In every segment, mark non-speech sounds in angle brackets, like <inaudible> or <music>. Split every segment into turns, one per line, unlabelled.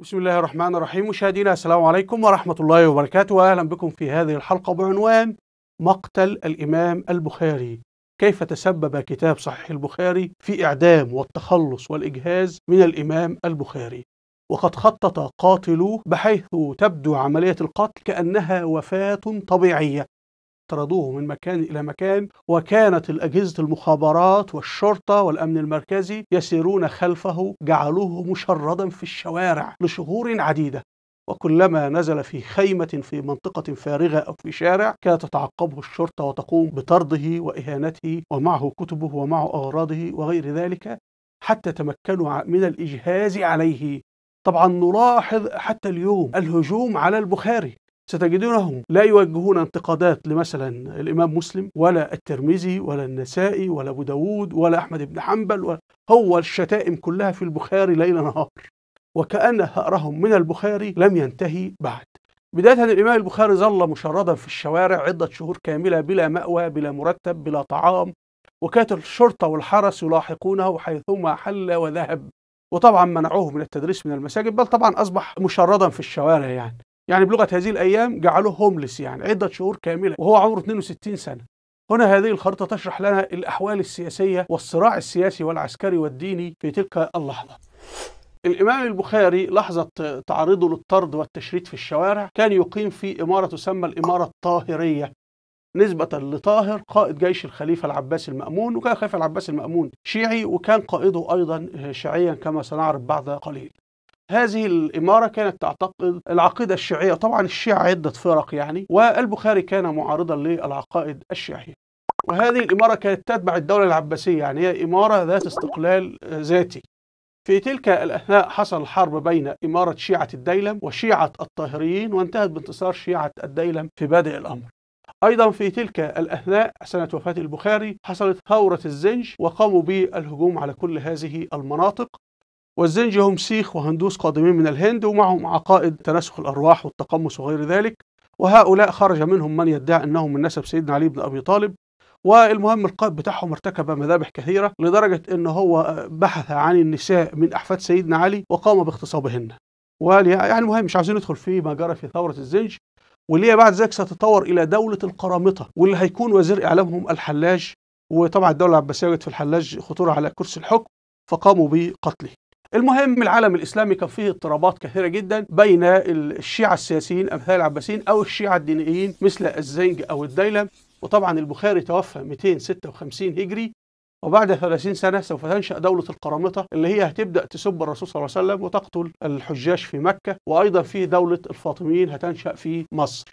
بسم الله الرحمن الرحيم مشاهدينا السلام عليكم ورحمة الله وبركاته وأهلا بكم في هذه الحلقة بعنوان مقتل الإمام البخاري كيف تسبب كتاب صحيح البخاري في إعدام والتخلص والإجهاز من الإمام البخاري وقد خطط قاتلوه بحيث تبدو عملية القتل كأنها وفاة طبيعية طردوه من مكان إلى مكان وكانت الأجهزة المخابرات والشرطة والأمن المركزي يسيرون خلفه جعلوه مشردا في الشوارع لشهور عديدة وكلما نزل في خيمة في منطقة فارغة أو في شارع كانت تتعقبه الشرطة وتقوم بطرده وإهانته ومعه كتبه ومعه أغراضه وغير ذلك حتى تمكنوا من الإجهاز عليه طبعا نلاحظ حتى اليوم الهجوم على البخاري ستجدونهم لا يوجهون انتقادات لمثلا الإمام مسلم ولا الترمذي ولا النسائي ولا أبو داود ولا أحمد بن حنبل ولا هو الشتائم كلها في البخاري ليل نهار وكأن ثأرهم من البخاري لم ينتهي بعد بداية الإمام البخاري ظل مشردا في الشوارع عدة شهور كاملة بلا مأوى بلا مرتب بلا طعام وكانت الشرطة والحرس يلاحقونه حيثما حل وذهب وطبعا منعوه من التدريس من المساجد بل طبعا أصبح مشردا في الشوارع يعني يعني بلغة هذه الأيام جعلوه هوملس يعني عدة شهور كاملة وهو عمره 62 سنة هنا هذه الخريطة تشرح لنا الأحوال السياسية والصراع السياسي والعسكري والديني في تلك اللحظة الإمام البخاري لحظة تعرضه للطرد والتشريد في الشوارع كان يقيم في إمارة تسمى الإمارة الطاهرية نسبة لطاهر قائد جيش الخليفة العباس المأمون وكان الخليفة العباس المأمون شيعي وكان قائده أيضا شيعيا كما سنعرف بعد قليل هذه الإمارة كانت تعتقد العقيدة الشيعية طبعا الشيعة عدة فرق يعني والبخاري كان معارضا للعقائد الشيعية وهذه الإمارة كانت تتبع الدولة العباسية يعني هي إمارة ذات استقلال ذاتي في تلك الأثناء حصل حرب بين إمارة شيعة الديلم وشيعة الطاهريين وانتهت بانتصار شيعة الديلم في بادئ الأمر أيضا في تلك الأثناء سنة وفاة البخاري حصلت ثورة الزنج وقاموا بالهجوم على كل هذه المناطق والزنج هم سيخ وهندوس قادمين من الهند ومعهم عقائد تناسخ الأرواح والتقمص وغير ذلك وهؤلاء خرج منهم من يدعي أنهم من نسب سيدنا علي بن أبي طالب والمهم القائد بتاعهم ارتكب مذابح كثيرة لدرجة أن هو بحث عن النساء من أحفاد سيدنا علي وقام باغتصابهن يعني المهم مش عاوزين ندخل في ما جرى في ثورة الزنج واللي هي بعد ذلك ستتطور إلى دولة القرامطة واللي هيكون وزير إعلامهم الحلاج وطبعا الدولة العباسية في الحلاج خطورة على كرسي الحكم فقاموا بقتله المهم العالم الإسلامي كان فيه اضطرابات كثيرة جدا بين الشيعة السياسيين أمثال العباسيين أو الشيعة الدينيين مثل الزنج أو الديلم وطبعا البخاري توفى 256 هجري وبعد 30 سنة سوف تنشأ دولة القرامطة اللي هي هتبدأ تسب الرسول صلى الله عليه وسلم وتقتل الحجاج في مكة وأيضا في دولة الفاطميين هتنشأ في مصر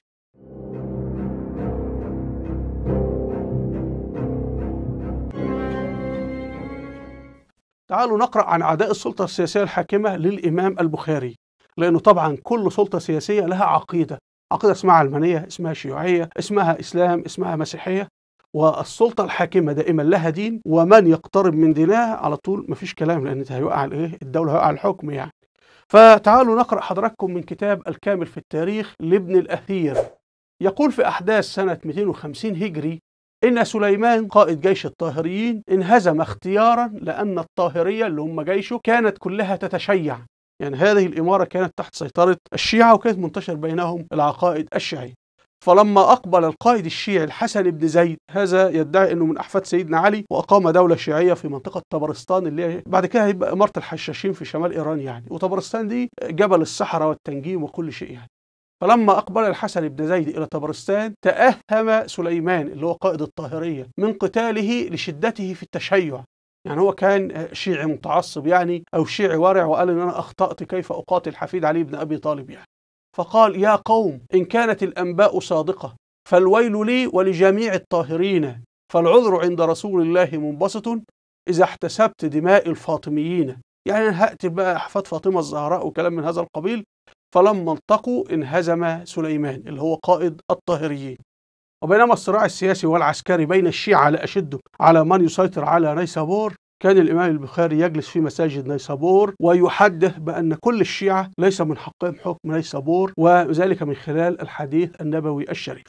تعالوا نقرأ عن عداء السلطة السياسية الحاكمة للإمام البخاري لأنه طبعا كل سلطة سياسية لها عقيدة عقيدة اسمها علمانية اسمها شيوعية اسمها إسلام اسمها مسيحية والسلطة الحاكمة دائما لها دين ومن يقترب من دينها على طول مفيش كلام لأن هيوقع الإيه الدولة هيوقع الحكم يعني فتعالوا نقرأ حضراتكم من كتاب الكامل في التاريخ لابن الأثير يقول في أحداث سنة 250 هجري إن سليمان قائد جيش الطاهريين انهزم اختيارا لأن الطاهرية اللي هم جيشه كانت كلها تتشيع يعني هذه الإمارة كانت تحت سيطرة الشيعة وكانت منتشر بينهم العقائد الشيعية فلما أقبل القائد الشيعي الحسن بن زيد هذا يدعي أنه من أحفاد سيدنا علي وأقام دولة شيعية في منطقة طبرستان اللي هي بعد كده هيبقى إمارة الحشاشين في شمال إيران يعني وطبرستان دي جبل الصحراء والتنجيم وكل شيء يعني فلما أقبل الحسن بن زيد إلى طبرستان تأهم سليمان اللي هو قائد الطاهرية من قتاله لشدته في التشيع يعني هو كان شيعي متعصب يعني أو شيعي ورع وقال إن أنا أخطأت كيف أقاتل حفيد علي بن أبي طالب يعني فقال يا قوم إن كانت الأنباء صادقة فالويل لي ولجميع الطاهرين فالعذر عند رسول الله منبسط إذا احتسبت دماء الفاطميين يعني أنا هأتي بقى أحفاد فاطمة الزهراء وكلام من هذا القبيل فلما التقوا انهزم سليمان اللي هو قائد الطاهريين وبينما الصراع السياسي والعسكري بين الشيعة لأشده على من يسيطر على نيسابور كان الإمام البخاري يجلس في مساجد نيسابور ويحدث بأن كل الشيعة ليس من حقهم حكم نيسابور وذلك من خلال الحديث النبوي الشريف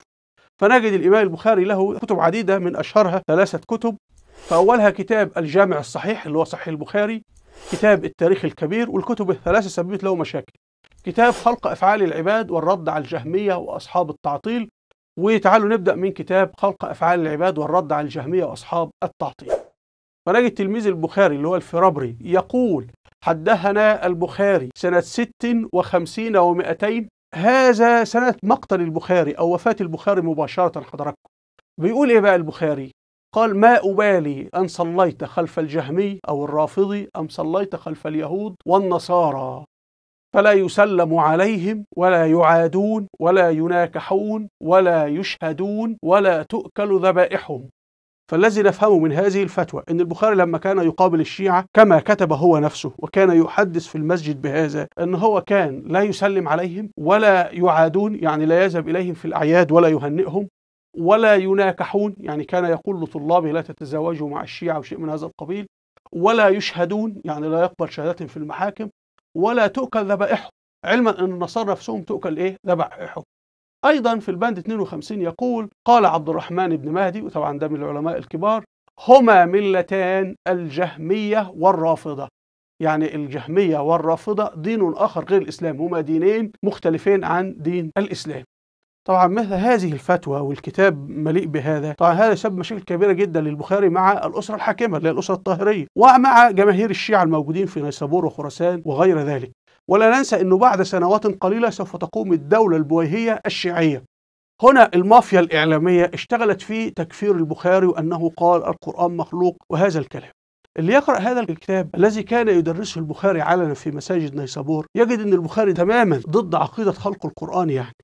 فنجد الإمام البخاري له كتب عديدة من أشهرها ثلاثة كتب فأولها كتاب الجامع الصحيح اللي هو صحيح البخاري كتاب التاريخ الكبير والكتب الثلاثة سببت له مشاكل كتاب خلق أفعال العباد والرد على الجهمية وأصحاب التعطيل وتعالوا نبدأ من كتاب خلق أفعال العباد والرد على الجهمية وأصحاب التعطيل فنجد التلميذ البخاري اللي هو الفرابري يقول حدثنا البخاري سنة 56 و200 هذا سنة مقتل البخاري أو وفاة البخاري مباشرة حضراتكم بيقول إيه بقى البخاري قال ما أبالي أن صليت خلف الجهمي أو الرافضي أم صليت خلف اليهود والنصارى فلا يسلم عليهم ولا يعادون ولا يناكحون ولا يشهدون ولا تؤكل ذبائحهم فالذي نفهمه من هذه الفتوى أن البخاري لما كان يقابل الشيعة كما كتب هو نفسه وكان يحدث في المسجد بهذا أن هو كان لا يسلم عليهم ولا يعادون يعني لا يذهب إليهم في الأعياد ولا يهنئهم ولا يناكحون يعني كان يقول لطلابه لا تتزوجوا مع الشيعة وشيء من هذا القبيل ولا يشهدون يعني لا يقبل شهادتهم في المحاكم ولا تؤكل ذبائحهم علما أن النصارى نفسهم تؤكل إيه؟ ذبائحهم أيضا في البند 52 يقول قال عبد الرحمن بن مهدي وطبعا ده من العلماء الكبار هما ملتان الجهمية والرافضة يعني الجهمية والرافضة دين آخر غير الإسلام هما دينين مختلفين عن دين الإسلام طبعا مثل هذه الفتوى والكتاب مليء بهذا طبعا هذا سبب مشاكل كبيرة جدا للبخاري مع الأسرة الحاكمة اللي هي الأسرة الطاهرية ومع جماهير الشيعة الموجودين في نيسابور وخراسان وغير ذلك ولا ننسى أنه بعد سنوات قليلة سوف تقوم الدولة البويهية الشيعية هنا المافيا الإعلامية اشتغلت في تكفير البخاري وأنه قال القرآن مخلوق وهذا الكلام اللي يقرأ هذا الكتاب الذي كان يدرسه البخاري علنا في مساجد نيسابور يجد أن البخاري تماما ضد عقيدة خلق القرآن يعني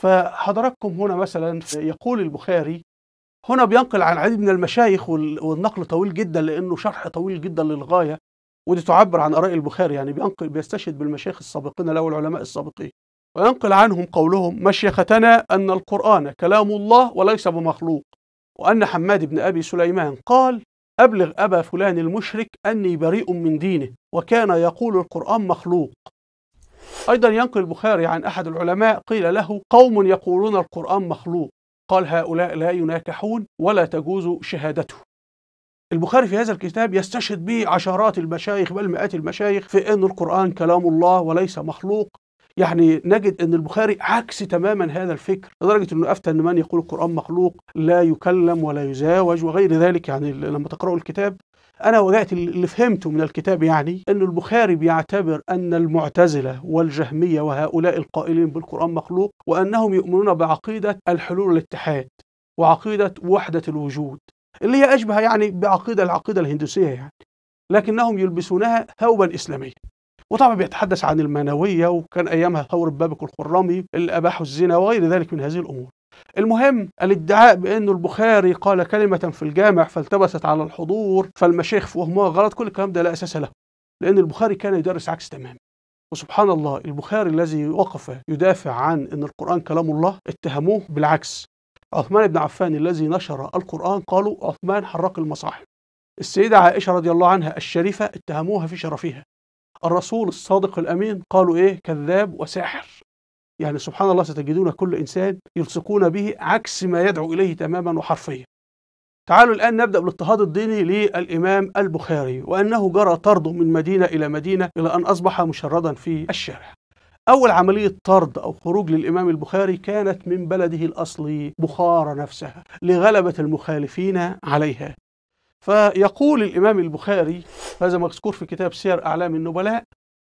فحضراتكم هنا مثلا يقول البخاري هنا بينقل عن عديد من المشايخ والنقل طويل جدا لانه شرح طويل جدا للغايه ودي تعبر عن اراء البخاري يعني بينقل بيستشهد بالمشايخ السابقين له العلماء السابقين وينقل عنهم قولهم مشيختنا ان القران كلام الله وليس بمخلوق وان حماد بن ابي سليمان قال ابلغ ابا فلان المشرك اني بريء من دينه وكان يقول القران مخلوق أيضا ينقل البخاري عن أحد العلماء قيل له قوم يقولون القرآن مخلوق قال هؤلاء لا يناكحون ولا تجوز شهادته البخاري في هذا الكتاب يستشهد به عشرات المشايخ بل مئات المشايخ في أن القرآن كلام الله وليس مخلوق يعني نجد أن البخاري عكس تماما هذا الفكر لدرجة أنه أفتى أن من يقول القرآن مخلوق لا يكلم ولا يزاوج وغير ذلك يعني لما تقرأوا الكتاب أنا وجهت اللي فهمته من الكتاب يعني أن البخاري بيعتبر أن المعتزلة والجهمية وهؤلاء القائلين بالقرآن مخلوق وأنهم يؤمنون بعقيدة الحلول والاتحاد وعقيدة وحدة الوجود اللي هي أشبه يعني بعقيدة العقيدة الهندوسية يعني لكنهم يلبسونها هوبا إسلاميا وطبعا بيتحدث عن المانوية وكان أيامها ثورة بابك الخرامي اللي أباحوا الزنا وغير ذلك من هذه الأمور المهم الادعاء بأنه البخاري قال كلمة في الجامع فالتبست على الحضور فالمشايخ فهموها غلط كل الكلام ده لا أساس له لأن البخاري كان يدرس عكس تماما وسبحان الله البخاري الذي وقف يدافع عن أن القرآن كلام الله اتهموه بالعكس عثمان بن عفان الذي نشر القرآن قالوا عثمان حرق المصاحف السيدة عائشة رضي الله عنها الشريفة اتهموها في شرفها الرسول الصادق الأمين قالوا إيه كذاب وساحر يعني سبحان الله ستجدون كل إنسان يلصقون به عكس ما يدعو إليه تماما وحرفيا تعالوا الآن نبدأ بالاضطهاد الديني للإمام البخاري وأنه جرى طرده من مدينة إلى مدينة إلى أن أصبح مشردا في الشارع أول عملية طرد أو خروج للإمام البخاري كانت من بلده الأصلي بخارى نفسها لغلبة المخالفين عليها فيقول الإمام البخاري هذا مذكور في كتاب سير أعلام النبلاء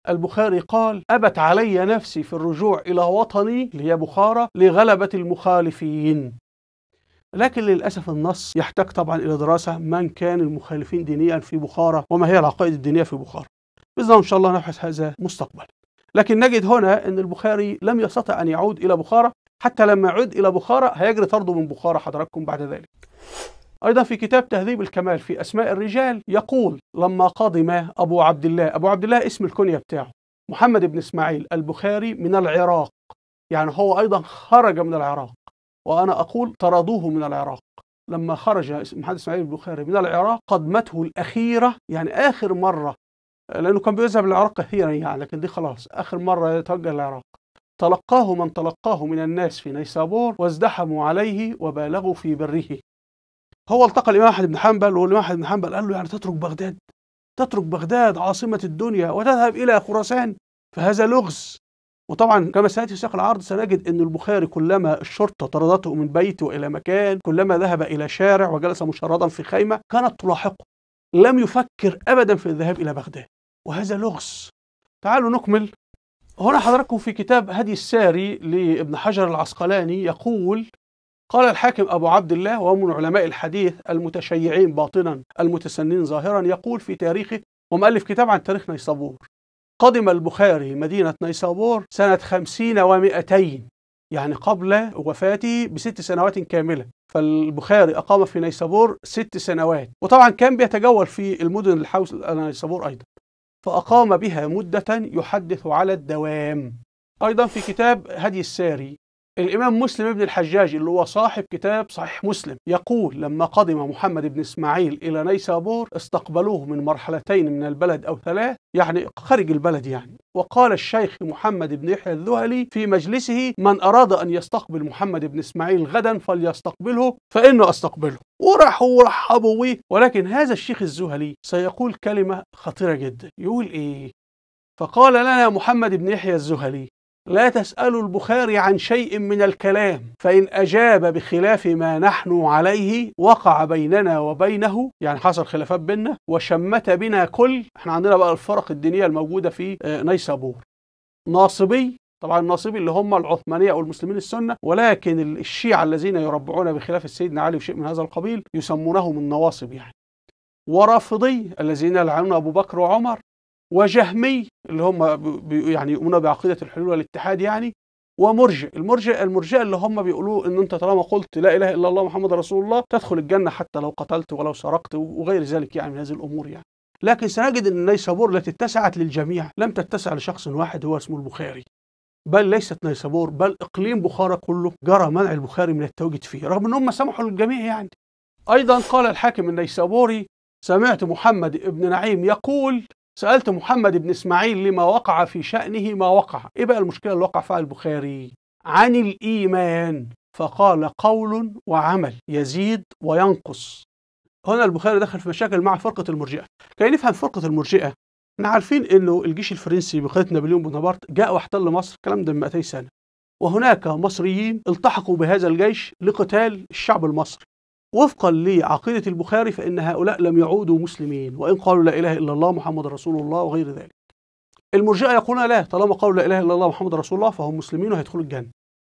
البخاري قال أبت علي نفسي في الرجوع إلى وطني اللي هي بخارة لغلبة المخالفين لكن للأسف النص يحتاج طبعا إلى دراسة من كان المخالفين دينيا في بخارة وما هي العقائد الدينية في بخارة بإذن إن شاء الله نبحث هذا مستقبلا لكن نجد هنا أن البخاري لم يستطع أن يعود إلى بخارة حتى لما عد إلى بخارة هيجري طرده من بخارة حضراتكم بعد ذلك أيضا في كتاب تهذيب الكمال في أسماء الرجال يقول لما قدم أبو عبد الله أبو عبد الله اسم الكنية بتاعه محمد بن إسماعيل البخاري من العراق يعني هو أيضا خرج من العراق وأنا أقول طردوه من العراق لما خرج محمد إسماعيل البخاري من العراق قدمته الأخيرة يعني آخر مرة لأنه كان بيذهب للعراق كثيرا يعني لكن دي خلاص آخر مرة يتوجه للعراق تلقاه من تلقاه من الناس في نيسابور وازدحموا عليه وبالغوا في بره هو التقى الامام احمد بن حنبل والامام احمد بن حنبل قال له يعني تترك بغداد تترك بغداد عاصمه الدنيا وتذهب الى خراسان فهذا لغز وطبعا كما سياتي في سياق العرض سنجد ان البخاري كلما الشرطه طردته من بيته الى مكان كلما ذهب الى شارع وجلس مشردا في خيمه كانت تلاحقه لم يفكر ابدا في الذهاب الى بغداد وهذا لغز تعالوا نكمل هنا حضراتكم في كتاب هدي الساري لابن حجر العسقلاني يقول قال الحاكم أبو عبد الله وهو من علماء الحديث المتشيعين باطنا المتسنين ظاهرا يقول في تاريخه ومؤلف كتاب عن تاريخ نيسابور قدم البخاري مدينة نيسابور سنة خمسين ومئتين يعني قبل وفاته بست سنوات كاملة فالبخاري أقام في نيسابور ست سنوات وطبعا كان بيتجول في المدن الحوز نيسابور أيضا فأقام بها مدة يحدث على الدوام أيضا في كتاب هدي الساري الإمام مسلم بن الحجاج اللي هو صاحب كتاب صحيح مسلم يقول لما قدم محمد بن إسماعيل إلى نيسابور استقبلوه من مرحلتين من البلد أو ثلاث يعني خارج البلد يعني وقال الشيخ محمد بن يحيى الذهلي في مجلسه من أراد أن يستقبل محمد بن إسماعيل غدا فليستقبله فإنه أستقبله وراحوا ورحبوا ولكن هذا الشيخ الذهلي سيقول كلمة خطيرة جدا يقول إيه فقال لنا محمد بن يحيى الزهلي لا تسألوا البخاري عن شيء من الكلام فإن أجاب بخلاف ما نحن عليه وقع بيننا وبينه يعني حصل خلافات بيننا وشمت بنا كل احنا عندنا بقى الفرق الدينية الموجودة في آه، نيسابور ناصبي طبعا الناصبي اللي هم العثمانيه او المسلمين السنه ولكن الشيعه الذين يربعون بخلاف سيدنا علي وشيء من هذا القبيل يسمونهم النواصب يعني ورافضي الذين يلعنون ابو بكر وعمر وجهمي اللي هم يعني يؤمنون بعقيده الحلول والاتحاد يعني ومرجئ المرجئ المرجع اللي هم بيقولوا ان انت طالما قلت لا اله الا الله محمد رسول الله تدخل الجنه حتى لو قتلت ولو سرقت وغير ذلك يعني من هذه الامور يعني لكن سنجد ان نيسابور التي اتسعت للجميع لم تتسع لشخص واحد هو اسمه البخاري بل ليست نيسابور بل اقليم بخارى كله جرى منع البخاري من التواجد فيه رغم ان هم سمحوا للجميع يعني ايضا قال الحاكم النيسابوري سمعت محمد ابن نعيم يقول سألت محمد بن إسماعيل لما وقع في شأنه ما وقع إيه بقى المشكلة اللي وقع فيها البخاري عن الإيمان فقال قول وعمل يزيد وينقص هنا البخاري دخل في مشاكل مع فرقة المرجئة كي نفهم فرقة المرجئة احنا عارفين انه الجيش الفرنسي بقيادة نابليون بونابرت جاء واحتل مصر الكلام ده من 200 سنة وهناك مصريين التحقوا بهذا الجيش لقتال الشعب المصري وفقا لعقيدة البخاري فإن هؤلاء لم يعودوا مسلمين وإن قالوا لا إله إلا الله محمد رسول الله وغير ذلك المرجئة يقولون لا طالما قالوا لا إله إلا الله محمد رسول الله فهم مسلمين وهيدخلوا الجنة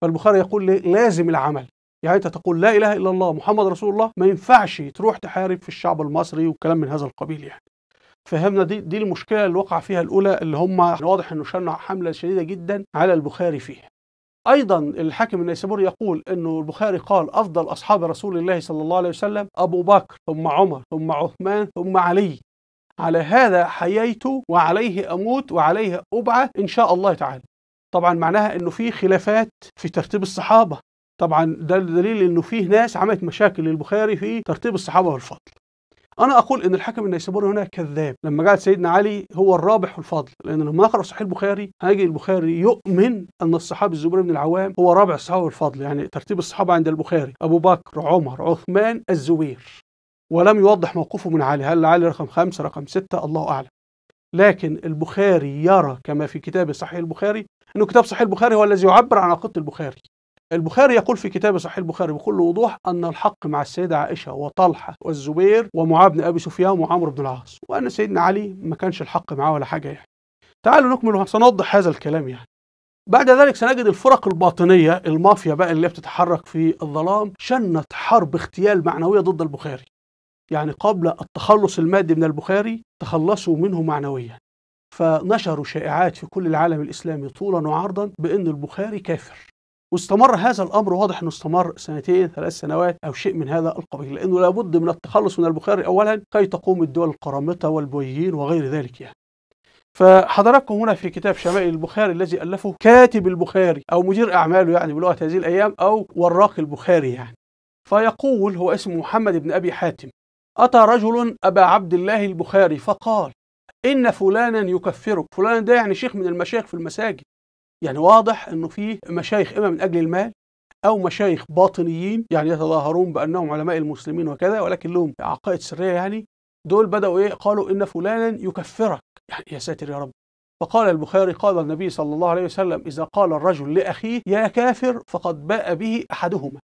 فالبخاري يقول لازم العمل يعني أنت تقول لا إله إلا الله محمد رسول الله ما ينفعش تروح تحارب في الشعب المصري وكلام من هذا القبيل يعني فهمنا دي, دي المشكلة اللي وقع فيها الأولى اللي هم واضح أنه شنع حملة شديدة جدا على البخاري فيها أيضا الحاكم النيسابوري يقول أنه البخاري قال أفضل أصحاب رسول الله صلى الله عليه وسلم أبو بكر ثم عمر ثم عثمان ثم علي على هذا حييت وعليه أموت وعليه أبعث إن شاء الله تعالى طبعا معناها أنه في خلافات في ترتيب الصحابة طبعا ده دليل أنه فيه ناس عملت مشاكل للبخاري في ترتيب الصحابة والفضل انا اقول ان الحاكم النيسابوري هنا كذاب لما جعل سيدنا علي هو الرابح والفاضل لان لما اقرا صحيح البخاري هاجي البخاري يؤمن ان الصحابي الزبير بن العوام هو رابع الصحابه والفاضل يعني ترتيب الصحابه عند البخاري ابو بكر عمر عثمان الزبير ولم يوضح موقفه من علي هل علي رقم خمسة رقم ستة الله أعلم لكن البخاري يرى كما في كتاب صحيح البخاري أنه كتاب صحيح البخاري هو الذي يعبر عن عقيدة البخاري البخاري يقول في كتاب صحيح البخاري بكل وضوح أن الحق مع السيدة عائشة وطلحة والزبير ومعاذ بن أبي سفيان وعمرو بن العاص وأن سيدنا علي ما كانش الحق معاه ولا حاجة يعني تعالوا نكمل سنوضح هذا الكلام يعني بعد ذلك سنجد الفرق الباطنية المافيا بقى اللي بتتحرك في الظلام شنت حرب اغتيال معنوية ضد البخاري يعني قبل التخلص المادي من البخاري تخلصوا منه معنويا فنشروا شائعات في كل العالم الإسلامي طولا وعرضا بأن البخاري كافر واستمر هذا الامر واضح انه استمر سنتين ثلاث سنوات او شيء من هذا القبيل لانه لابد من التخلص من البخاري اولا كي تقوم الدول القرامطه والبويين وغير ذلك يعني فحضراتكم هنا في كتاب شمائل البخاري الذي ألفه كاتب البخاري أو مدير أعماله يعني بلغة هذه الأيام أو وراق البخاري يعني فيقول هو اسمه محمد بن أبي حاتم أتى رجل أبا عبد الله البخاري فقال إن فلانا يكفرك فلان ده يعني شيخ من المشايخ في المساجد يعني واضح انه في مشايخ اما من اجل المال او مشايخ باطنيين يعني يتظاهرون بانهم علماء المسلمين وكذا ولكن لهم عقائد سريه يعني دول بداوا ايه قالوا ان فلانا يكفرك يعني يا ساتر يا رب فقال البخاري قال النبي صلى الله عليه وسلم اذا قال الرجل لاخيه يا كافر فقد باء به احدهما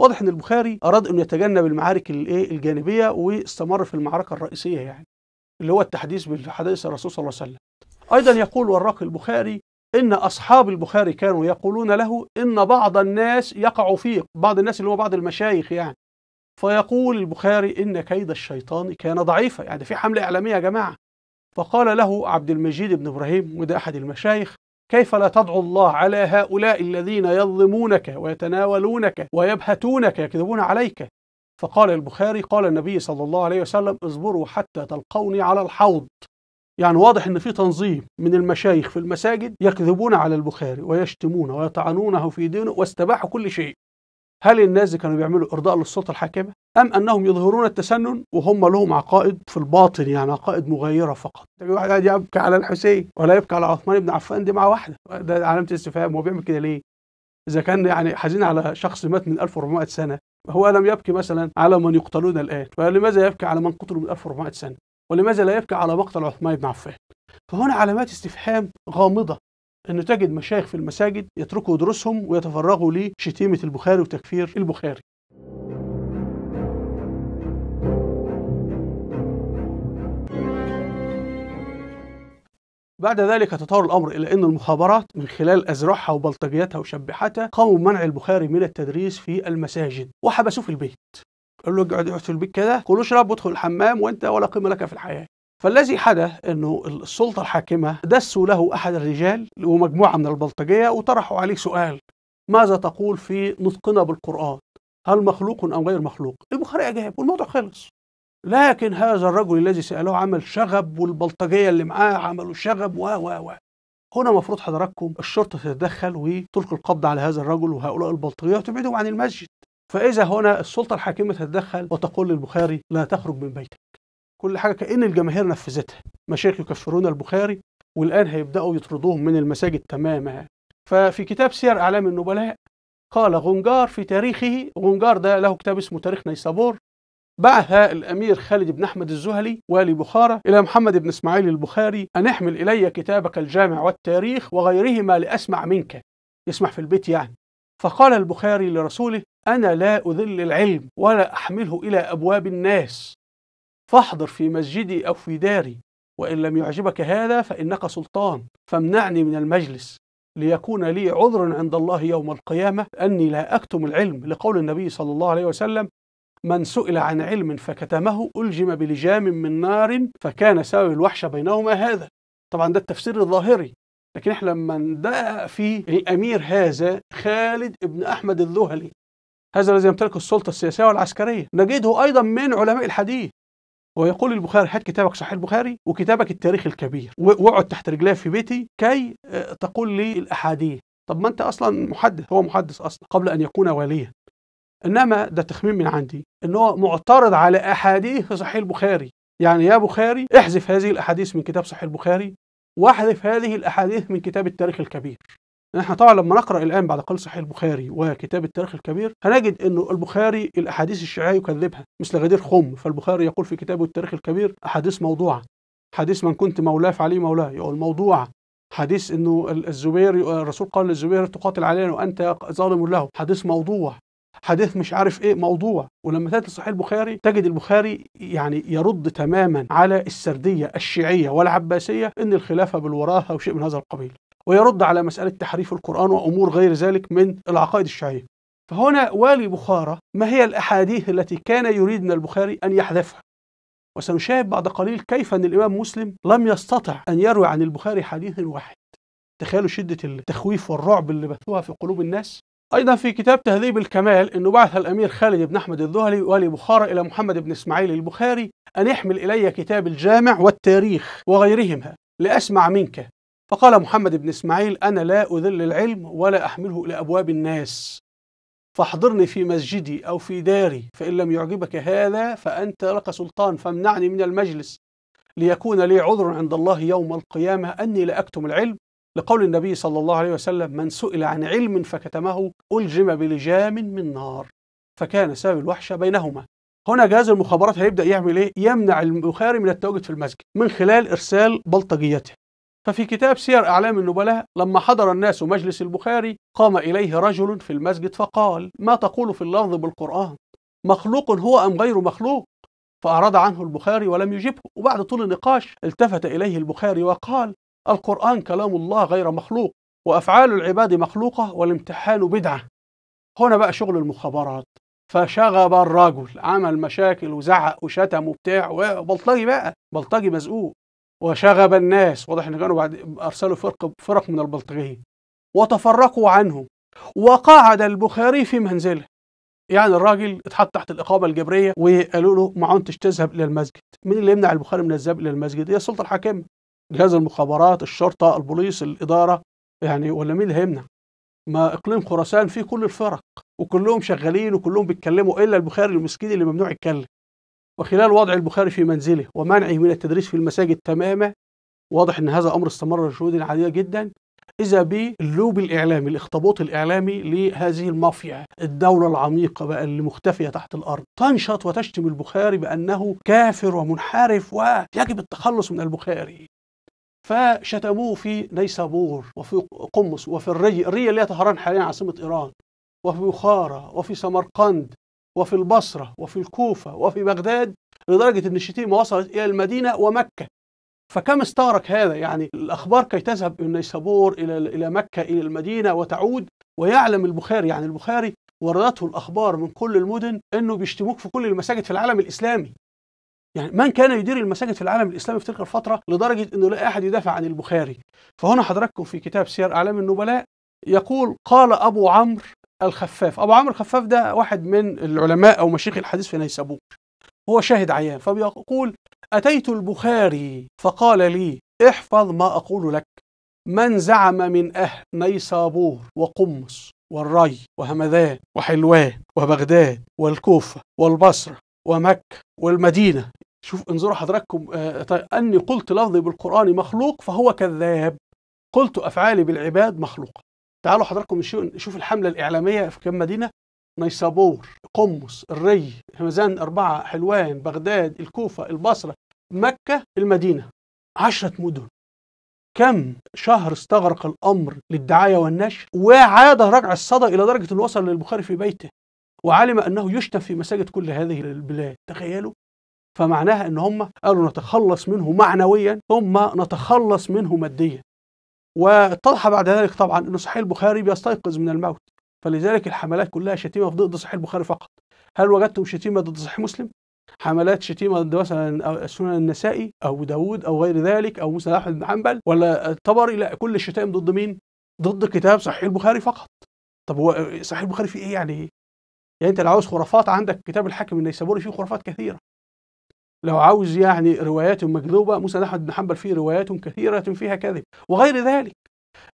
واضح ان البخاري اراد انه يتجنب المعارك الايه الجانبيه واستمر في المعركه الرئيسيه يعني اللي هو التحديث بالحديث الرسول صلى الله عليه وسلم ايضا يقول وراق البخاري ان اصحاب البخاري كانوا يقولون له ان بعض الناس يقع فيك بعض الناس اللي هو بعض المشايخ يعني فيقول البخاري ان كيد الشيطان كان ضعيفا يعني في حمله اعلاميه يا جماعه فقال له عبد المجيد بن ابراهيم وده احد المشايخ كيف لا تدعو الله على هؤلاء الذين يظلمونك ويتناولونك ويبهتونك يكذبون عليك فقال البخاري قال النبي صلى الله عليه وسلم اصبروا حتى تلقوني على الحوض يعني واضح ان في تنظيم من المشايخ في المساجد يكذبون على البخاري ويشتمونه ويطعنونه في دينه واستباحوا كل شيء هل الناس دي كانوا بيعملوا ارضاء للسلطه الحاكمه ام انهم يظهرون التسنن وهم لهم عقائد في الباطن يعني عقائد مغيره فقط يعني واحد قاعد يبكي على الحسين ولا يبكي على عثمان بن عفان دي مع واحده ده علامه استفهام هو بيعمل كده ليه اذا كان يعني حزين على شخص مات من 1400 سنه هو لم يبكي مثلا على من يقتلون الان فلماذا يبكي على من قتلوا من 1400 سنه ولماذا لا يبكي على مقتل عثمان بن عفان فهنا علامات استفهام غامضة أن تجد مشايخ في المساجد يتركوا دروسهم ويتفرغوا لشتيمة البخاري وتكفير البخاري بعد ذلك تطور الأمر إلى أن المخابرات من خلال أزرعها وبلطجيتها وشبحتها قاموا بمنع البخاري من التدريس في المساجد وحبسوه في البيت قال له اقعد اغسل البيت كده كل اشرب وادخل الحمام وانت ولا قيمه لك في الحياه فالذي حدث انه السلطه الحاكمه دسوا له احد الرجال ومجموعه من البلطجيه وطرحوا عليه سؤال ماذا تقول في نطقنا بالقران هل مخلوق ام غير مخلوق البخاري اجاب والموضوع خلص لكن هذا الرجل الذي ساله عمل شغب والبلطجيه اللي معاه عملوا شغب و و و هنا المفروض حضراتكم الشرطه تتدخل وتلقي القبض على هذا الرجل وهؤلاء البلطجيه وتبعدهم عن المسجد فإذا هنا السلطة الحاكمة تتدخل وتقول للبخاري لا تخرج من بيتك كل حاجة كأن الجماهير نفذتها مشايخ يكفرون البخاري والآن هيبدأوا يطردوهم من المساجد تماما ففي كتاب سير أعلام النبلاء قال غنجار في تاريخه غنجار ده له كتاب اسمه تاريخ نيسابور بعث الأمير خالد بن أحمد الزهلي والي بخارى إلى محمد بن إسماعيل البخاري أن احمل إلي كتابك الجامع والتاريخ وغيرهما لأسمع منك يسمع في البيت يعني فقال البخاري لرسوله أنا لا أذل العلم ولا أحمله إلى أبواب الناس فاحضر في مسجدي أو في داري وإن لم يعجبك هذا فإنك سلطان فامنعني من المجلس ليكون لي عذر عند الله يوم القيامة أني لا أكتم العلم لقول النبي صلى الله عليه وسلم من سئل عن علم فكتمه ألجم بلجام من نار فكان سبب الوحشة بينهما هذا طبعا ده التفسير الظاهري لكن احنا لما ندقق في الأمير هذا خالد ابن أحمد الذهلي هذا الذي يمتلك السلطة السياسية والعسكرية نجده أيضا من علماء الحديث ويقول البخاري هات كتابك صحيح البخاري وكتابك التاريخ الكبير واقعد تحت رجلي في بيتي كي آه، تقول لي الأحاديث طب ما أنت أصلا محدث هو محدث أصلا قبل أن يكون واليا إنما ده تخمين من عندي إن هو معترض على أحاديث صحيح البخاري يعني يا بخاري احذف هذه الأحاديث من كتاب صحيح البخاري واحذف هذه الأحاديث من كتاب التاريخ الكبير احنا طبعا لما نقرا الان بعد قول صحيح البخاري وكتاب التاريخ الكبير هنجد انه البخاري الاحاديث الشيعيه يكذبها مثل غدير خم فالبخاري يقول في كتابه التاريخ الكبير احاديث موضوعه حديث من كنت مولاه فعليه مولاه يقول موضوعه حديث انه الزبير الرسول قال للزبير تقاتل علينا وانت ظالم له حديث موضوع حديث مش عارف ايه موضوع ولما تاتي صحيح البخاري تجد البخاري يعني يرد تماما على السرديه الشيعيه والعباسيه ان الخلافه بالوراثه وشيء من هذا القبيل ويرد على مسألة تحريف القرآن وأمور غير ذلك من العقائد الشيعية فهنا والي بخارى ما هي الأحاديث التي كان يريد من البخاري أن يحذفها وسنشاهد بعد قليل كيف أن الإمام مسلم لم يستطع أن يروي عن البخاري حديث واحد تخيلوا شدة التخويف والرعب اللي بثوها في قلوب الناس أيضا في كتاب تهذيب الكمال أنه بعث الأمير خالد بن أحمد الذهلي والي بخارى إلى محمد بن إسماعيل البخاري أن يحمل إلي كتاب الجامع والتاريخ وغيرهما لأسمع منك فقال محمد بن إسماعيل أنا لا أذل العلم ولا أحمله إلى أبواب الناس فاحضرني في مسجدي أو في داري فإن لم يعجبك هذا فأنت لك سلطان فامنعني من المجلس ليكون لي عذر عند الله يوم القيامة أني لا أكتم العلم لقول النبي صلى الله عليه وسلم من سئل عن علم فكتمه ألجم بلجام من نار فكان سبب الوحشة بينهما هنا جهاز المخابرات هيبدأ يعمل إيه؟ يمنع البخاري من التواجد في المسجد من خلال إرسال بلطجيته ففي كتاب سير أعلام النبلاء لما حضر الناس مجلس البخاري قام إليه رجل في المسجد فقال ما تقول في اللفظ بالقرآن مخلوق هو أم غير مخلوق فأعرض عنه البخاري ولم يجبه وبعد طول النقاش التفت إليه البخاري وقال القرآن كلام الله غير مخلوق وأفعال العباد مخلوقة والامتحان بدعة هنا بقى شغل المخابرات فشغب الرجل عمل مشاكل وزعق وشتم وبتاع وبلطجي بقى بلطجي مزقوق وشغب الناس واضح ان كانوا بعد ارسلوا فرق فرق من البلطجيين وتفرقوا عنهم وقعد البخاري في منزله يعني الراجل اتحط تحت الاقامه الجبريه وقالوا له ما عدتش تذهب الى المسجد مين اللي يمنع البخاري من الذهاب الى المسجد هي السلطه الحاكمه جهاز المخابرات الشرطه البوليس الاداره يعني ولا مين اللي هيمنع ما اقليم خراسان فيه كل الفرق وكلهم شغالين وكلهم بيتكلموا الا البخاري المسكين اللي ممنوع يتكلم وخلال وضع البخاري في منزله ومنعه من التدريس في المساجد تماما واضح ان هذا امر استمر لشهود عديده جدا اذا باللوب الاعلامي الاخطبوط الاعلامي لهذه المافيا الدوله العميقه بقى اللي مختفيه تحت الارض تنشط وتشتم البخاري بانه كافر ومنحرف ويجب التخلص من البخاري فشتموه في نيسابور وفي قمص وفي الري الري اللي هي طهران حاليا عاصمه ايران وفي بخارى وفي سمرقند وفي البصرة وفي الكوفة وفي بغداد لدرجة أن الشتيمة وصلت إلى المدينة ومكة فكم استغرق هذا يعني الأخبار كي تذهب من نيسابور إلى إلى مكة إلى المدينة وتعود ويعلم البخاري يعني البخاري وردته الأخبار من كل المدن أنه بيشتموك في كل المساجد في العالم الإسلامي يعني من كان يدير المساجد في العالم الإسلامي في تلك الفترة لدرجة أنه لا أحد يدافع عن البخاري فهنا حضراتكم في كتاب سير أعلام النبلاء يقول قال أبو عمرو الخفاف ابو عمرو الخفاف ده واحد من العلماء او مشايخ الحديث في نيسابور هو شاهد عيان فبيقول اتيت البخاري فقال لي احفظ ما اقول لك من زعم من اهل نيسابور وقمص والري وهمذان وحلوان وبغداد والكوفه والبصره ومكه والمدينه شوف انظروا حضراتكم آه، طيب، اني قلت لفظي بالقران مخلوق فهو كذاب قلت افعالي بالعباد مخلوقه تعالوا حضراتكم نشوف الحملة الإعلامية في كم مدينة نيسابور قمص الري همزان أربعة حلوان بغداد الكوفة البصرة مكة المدينة عشرة مدن كم شهر استغرق الأمر للدعاية والنشر وعاد رجع الصدى إلى درجة أنه وصل للبخاري في بيته وعلم أنه يشتم في مساجد كل هذه البلاد تخيلوا فمعناها ان هم قالوا نتخلص منه معنويا ثم نتخلص منه ماديا واتضح بعد ذلك طبعا أن صحيح البخاري بيستيقظ من الموت فلذلك الحملات كلها شتيمة ضد صحيح البخاري فقط هل وجدتم شتيمة ضد صحيح مسلم؟ حملات شتيمة ضد مثلا السنن النسائي أو داوود أو غير ذلك أو مثلا أحمد بن حنبل ولا الطبري لا كل الشتائم ضد مين؟ ضد كتاب صحيح البخاري فقط طب هو صحيح البخاري فيه إيه يعني إيه؟ يعني أنت لو عاوز خرافات عندك كتاب الحاكم النيسابوري فيه خرافات كثيرة لو عاوز يعني روايات مكذوبة موسى أحمد بن حنبل فيه روايات كثيرة فيها كذب وغير ذلك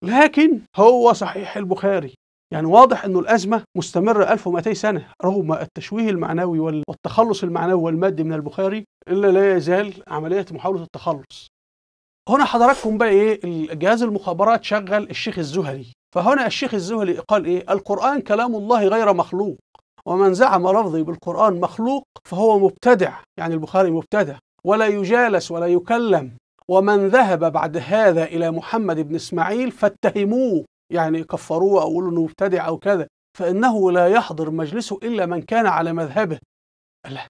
لكن هو صحيح البخاري يعني واضح انه الازمه مستمره 1200 سنه رغم التشويه المعنوي والتخلص المعنوي والمادي من البخاري الا لا يزال عمليه محاوله التخلص. هنا حضراتكم بقى ايه جهاز المخابرات شغل الشيخ الزهري فهنا الشيخ الزهري قال ايه القران كلام الله غير مخلوق ومن زعم لفظي بالقرآن مخلوق فهو مبتدع يعني البخاري مبتدع ولا يجالس ولا يكلم ومن ذهب بعد هذا إلى محمد بن إسماعيل فاتهموه يعني كفروه أو قولوا أنه مبتدع أو كذا فإنه لا يحضر مجلسه إلا من كان على مذهبه لا.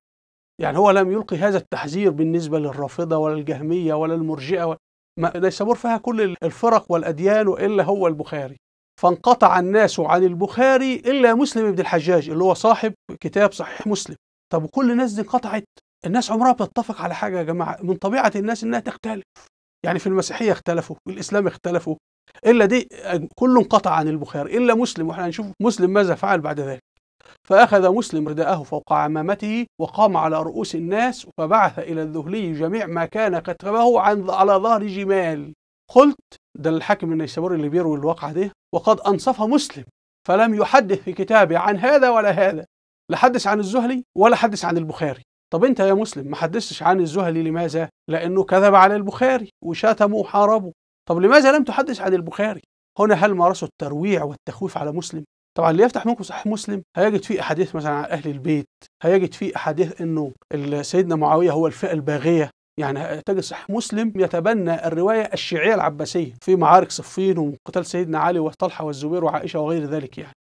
يعني هو لم يلقي هذا التحذير بالنسبة للرافضة ولا الجهمية ولا المرجئة ليس مرفها كل الفرق والأديان وإلا هو البخاري فانقطع الناس عن البخاري إلا مسلم بن الحجاج اللي هو صاحب كتاب صحيح مسلم طب وكل الناس دي انقطعت الناس عمرها بتتفق على حاجة يا جماعة من طبيعة الناس إنها تختلف يعني في المسيحية اختلفوا في الإسلام اختلفوا إلا دي كله انقطع عن البخاري إلا مسلم وإحنا هنشوف مسلم ماذا فعل بعد ذلك فأخذ مسلم رداءه فوق عمامته وقام على رؤوس الناس فبعث إلى الذهلي جميع ما كان كتبه عن على ظهر جمال قلت ده الحاكم النيسابوري اللي بيروي الواقعة دي وقد أنصف مسلم فلم يحدث في كتابه عن هذا ولا هذا لا حدث عن الزهلي ولا حدث عن البخاري طب انت يا مسلم ما حدثتش عن الزهلي لماذا؟ لأنه كذب على البخاري وشتمه وحاربه طب لماذا لم تحدث عن البخاري؟ هنا هل مارسوا الترويع والتخويف على مسلم؟ طبعا اللي يفتح منكم صحيح مسلم هيجد فيه احاديث مثلا عن اهل البيت هيجد فيه احاديث انه سيدنا معاويه هو الفئه الباغيه يعني تجد صحيح مسلم يتبنى الرواية الشيعية العباسية في معارك صفين وقتال سيدنا علي وطلحة والزبير وعائشة وغير ذلك يعني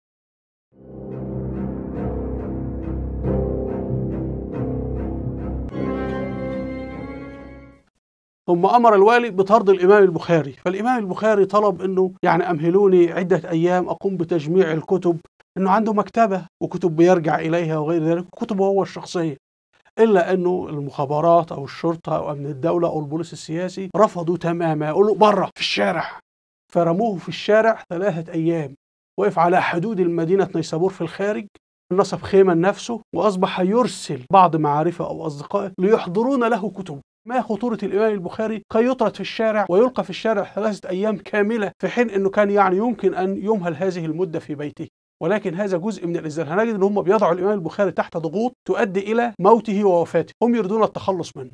ثم امر الوالي بطرد الامام البخاري فالامام البخاري طلب انه يعني امهلوني عده ايام اقوم بتجميع الكتب انه عنده مكتبه وكتب بيرجع اليها وغير ذلك كتبه هو الشخصيه الا انه المخابرات او الشرطه او امن الدوله او البوليس السياسي رفضوا تماما يقولوا بره في الشارع فرموه في الشارع ثلاثه ايام وقف على حدود المدينه نيسابور في الخارج نصب خيمة لنفسه واصبح يرسل بعض معارفه او اصدقائه ليحضرون له كتب ما خطورة الإمام البخاري كي يطرد في الشارع ويلقى في الشارع ثلاثة أيام كاملة في حين أنه كان يعني يمكن أن يمهل هذه المدة في بيته ولكن هذا جزء من الإزدال هنجد أن هم بيضعوا الإمام البخاري تحت ضغوط تؤدي إلى موته ووفاته هم يريدون التخلص منه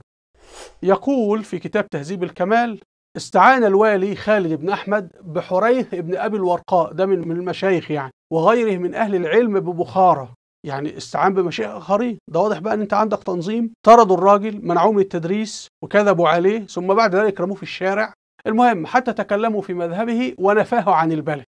يقول في كتاب تهذيب الكمال استعان الوالي خالد بن أحمد بحريه بن أبي الورقاء ده من المشايخ يعني وغيره من أهل العلم ببخارى يعني استعان بمشايخ آخرين ده واضح بقى أن أنت عندك تنظيم طردوا الراجل منعوه من التدريس وكذبوا عليه ثم بعد ذلك رموه في الشارع المهم حتى تكلموا في مذهبه ونفاه عن البلد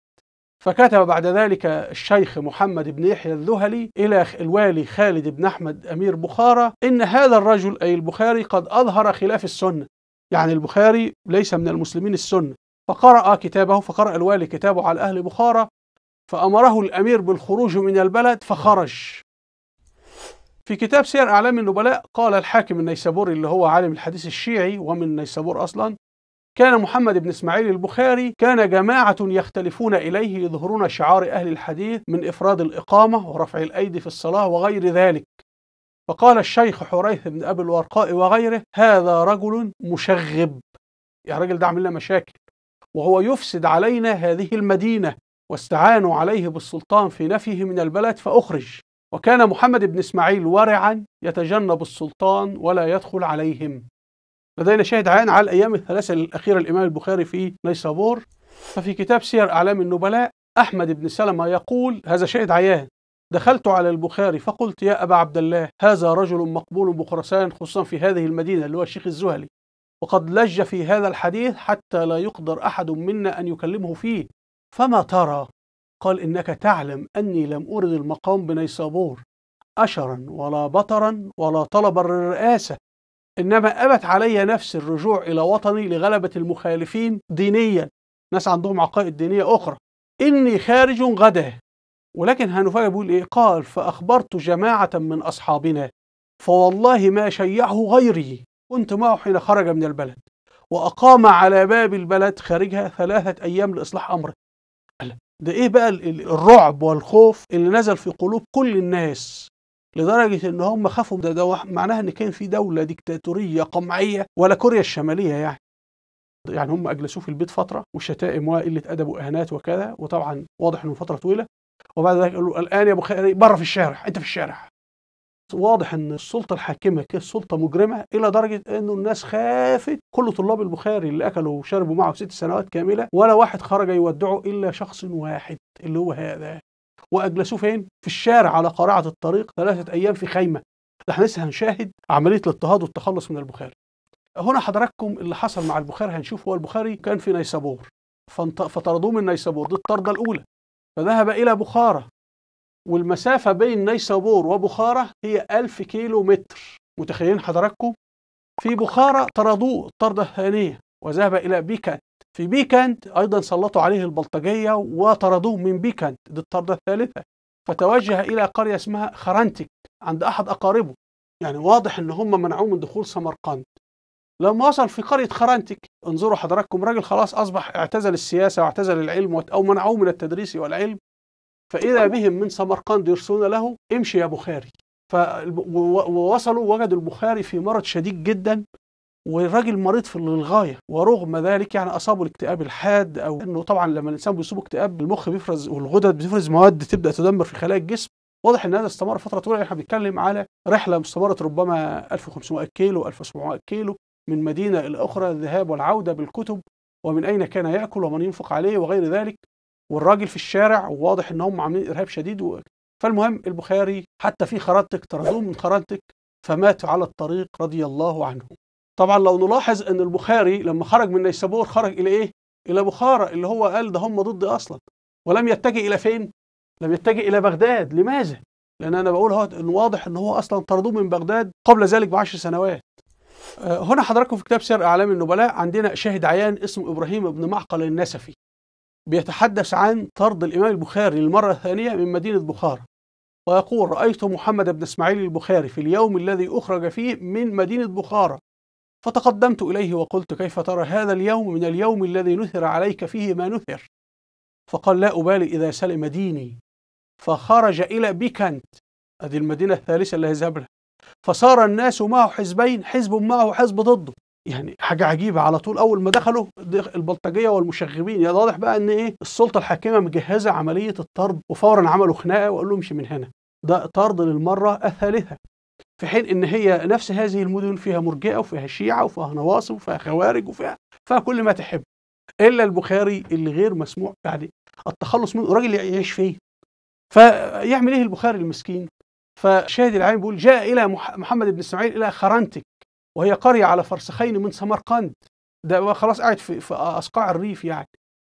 فكتب بعد ذلك الشيخ محمد بن يحيى الذهلي إلى الوالي خالد بن أحمد أمير بخارى إن هذا الرجل أي البخاري قد أظهر خلاف السنة يعني البخاري ليس من المسلمين السنة فقرأ كتابه فقرأ الوالي كتابه على أهل بخارى فأمره الأمير بالخروج من البلد فخرج في كتاب سير أعلام النبلاء قال الحاكم النيسابوري اللي هو عالم الحديث الشيعي ومن نيسابور أصلا كان محمد بن اسماعيل البخاري كان جماعة يختلفون إليه يظهرون شعار أهل الحديث من إفراد الإقامة ورفع الأيدي في الصلاة وغير ذلك فقال الشيخ حريث بن أبي الورقاء وغيره هذا رجل مشغب يا رجل ده عمل لنا مشاكل وهو يفسد علينا هذه المدينة واستعانوا عليه بالسلطان في نفيه من البلد فأخرج وكان محمد بن اسماعيل ورعا يتجنب السلطان ولا يدخل عليهم لدينا شاهد عين على الأيام الثلاثة الأخيرة الإمام البخاري في نيسابور ففي كتاب سير أعلام النبلاء أحمد بن سلمة يقول هذا شاهد عيان دخلت على البخاري فقلت يا أبا عبد الله هذا رجل مقبول بخرسان خصوصا في هذه المدينة اللي هو الشيخ الزهلي وقد لج في هذا الحديث حتى لا يقدر أحد منا أن يكلمه فيه فما ترى؟ قال إنك تعلم أني لم أرد المقام بنيسابور أشرا ولا بطرا ولا طلبا للرئاسة إنما أبت علي نفسي الرجوع إلى وطني لغلبة المخالفين دينيا ناس عندهم عقائد دينية أخرى إني خارج غدا ولكن هنفاجئ بيقول إيه قال فأخبرت جماعة من أصحابنا فوالله ما شيعه غيري كنت معه حين خرج من البلد وأقام على باب البلد خارجها ثلاثة أيام لإصلاح أمره ده إيه بقى الرعب والخوف اللي نزل في قلوب كل الناس لدرجة ان هم خافوا ده, ده معناها ان كان في دولة ديكتاتورية قمعية ولا كوريا الشمالية يعني يعني هم اجلسوه في البيت فتره وشتائم وقله ادب واهانات وكذا وطبعا واضح انه فتره طويله وبعد ذلك قالوا الان يا ابو خيري بره في الشارع انت في الشارع واضح ان السلطه الحاكمه كانت سلطه مجرمه الى درجه انه الناس خافت كل طلاب البخاري اللي اكلوا وشربوا معه ست سنوات كامله ولا واحد خرج يودعه الا شخص واحد اللي هو هذا واجلسوه فين في الشارع على قارعه الطريق ثلاثه ايام في خيمه ده احنا لسه هنشاهد عمليه الاضطهاد والتخلص من البخاري هنا حضراتكم اللي حصل مع البخاري هنشوف هو البخاري كان في نيسابور فطردوه من نيسابور دي الطرده الاولى فذهب الى بخارى والمسافة بين نيسابور وبخارى هي 1000 كيلو متر متخيلين حضراتكم في بخارى طردوه الطردة الثانية وذهب إلى بيكا في بيكند أيضا سلطوا عليه البلطجية وطردوه من بيكند دي الطردة الثالثة فتوجه إلى قرية اسمها خرنتك عند أحد أقاربه يعني واضح إن هم منعوه من دخول سمرقند لما وصل في قرية خرنتك انظروا حضراتكم راجل خلاص أصبح اعتزل السياسة واعتزل العلم أو منعوه من التدريس والعلم فإذا بهم من سمرقند يرسلون له امشي يا بخاري ووصلوا وجدوا البخاري في مرض شديد جدا والراجل مريض في الغايه ورغم ذلك يعني اصابه الاكتئاب الحاد او انه طبعا لما الانسان بيصيبه اكتئاب المخ بيفرز والغدد بتفرز مواد تبدا تدمر في خلايا الجسم واضح ان هذا استمر فتره طويله احنا بنتكلم على رحله استمرت ربما 1500 كيلو 1700 كيلو من مدينه الى اخرى الذهاب والعوده بالكتب ومن اين كان ياكل ومن ينفق عليه وغير ذلك والراجل في الشارع وواضح ان هم عاملين ارهاب شديد و... فالمهم البخاري حتى في خرانتك طردوه من خرانتك فماتوا على الطريق رضي الله عنهم طبعا لو نلاحظ ان البخاري لما خرج من نيسابور خرج الى ايه؟ الى بخارى اللي هو قال ده هم ضدي اصلا ولم يتجه الى فين؟ لم يتجه الى بغداد، لماذا؟ لان انا بقول اهو ان واضح ان هو اصلا طردوه من بغداد قبل ذلك بعشر سنوات. آه، هنا حضراتكم في كتاب سير اعلام النبلاء عندنا شاهد عيان اسمه ابراهيم بن معقل النسفي. بيتحدث عن طرد الامام البخاري للمره الثانيه من مدينه بخارى. ويقول رأيت محمد بن إسماعيل البخاري في اليوم الذي أخرج فيه من مدينة بخارى فتقدمت إليه وقلت كيف ترى هذا اليوم من اليوم الذي نثر عليك فيه ما نثر فقال لا أبالي إذا سلم ديني فخرج إلى بيكنت هذه المدينة الثالثة اللي هيذهب لها فصار الناس معه حزبين حزب معه وحزب ضده يعني حاجة عجيبة على طول أول ما دخلوا البلطجية والمشغبين يعني واضح بقى إن إيه السلطة الحاكمة مجهزة عملية الطرد وفورا عملوا خناقة وقالوا له امشي من هنا ده طرد للمرة الثالثة في حين ان هي نفس هذه المدن فيها مرجئه وفيها شيعه وفيها نواصب وفيها خوارج وفيها فيها كل ما تحب الا البخاري اللي غير مسموع يعني التخلص منه راجل يعيش فين فيعمل ايه البخاري المسكين فشاهد العين بيقول جاء الى محمد بن اسماعيل الى خرنتك وهي قريه على فرسخين من سمرقند ده خلاص قاعد في, في اصقاع الريف يعني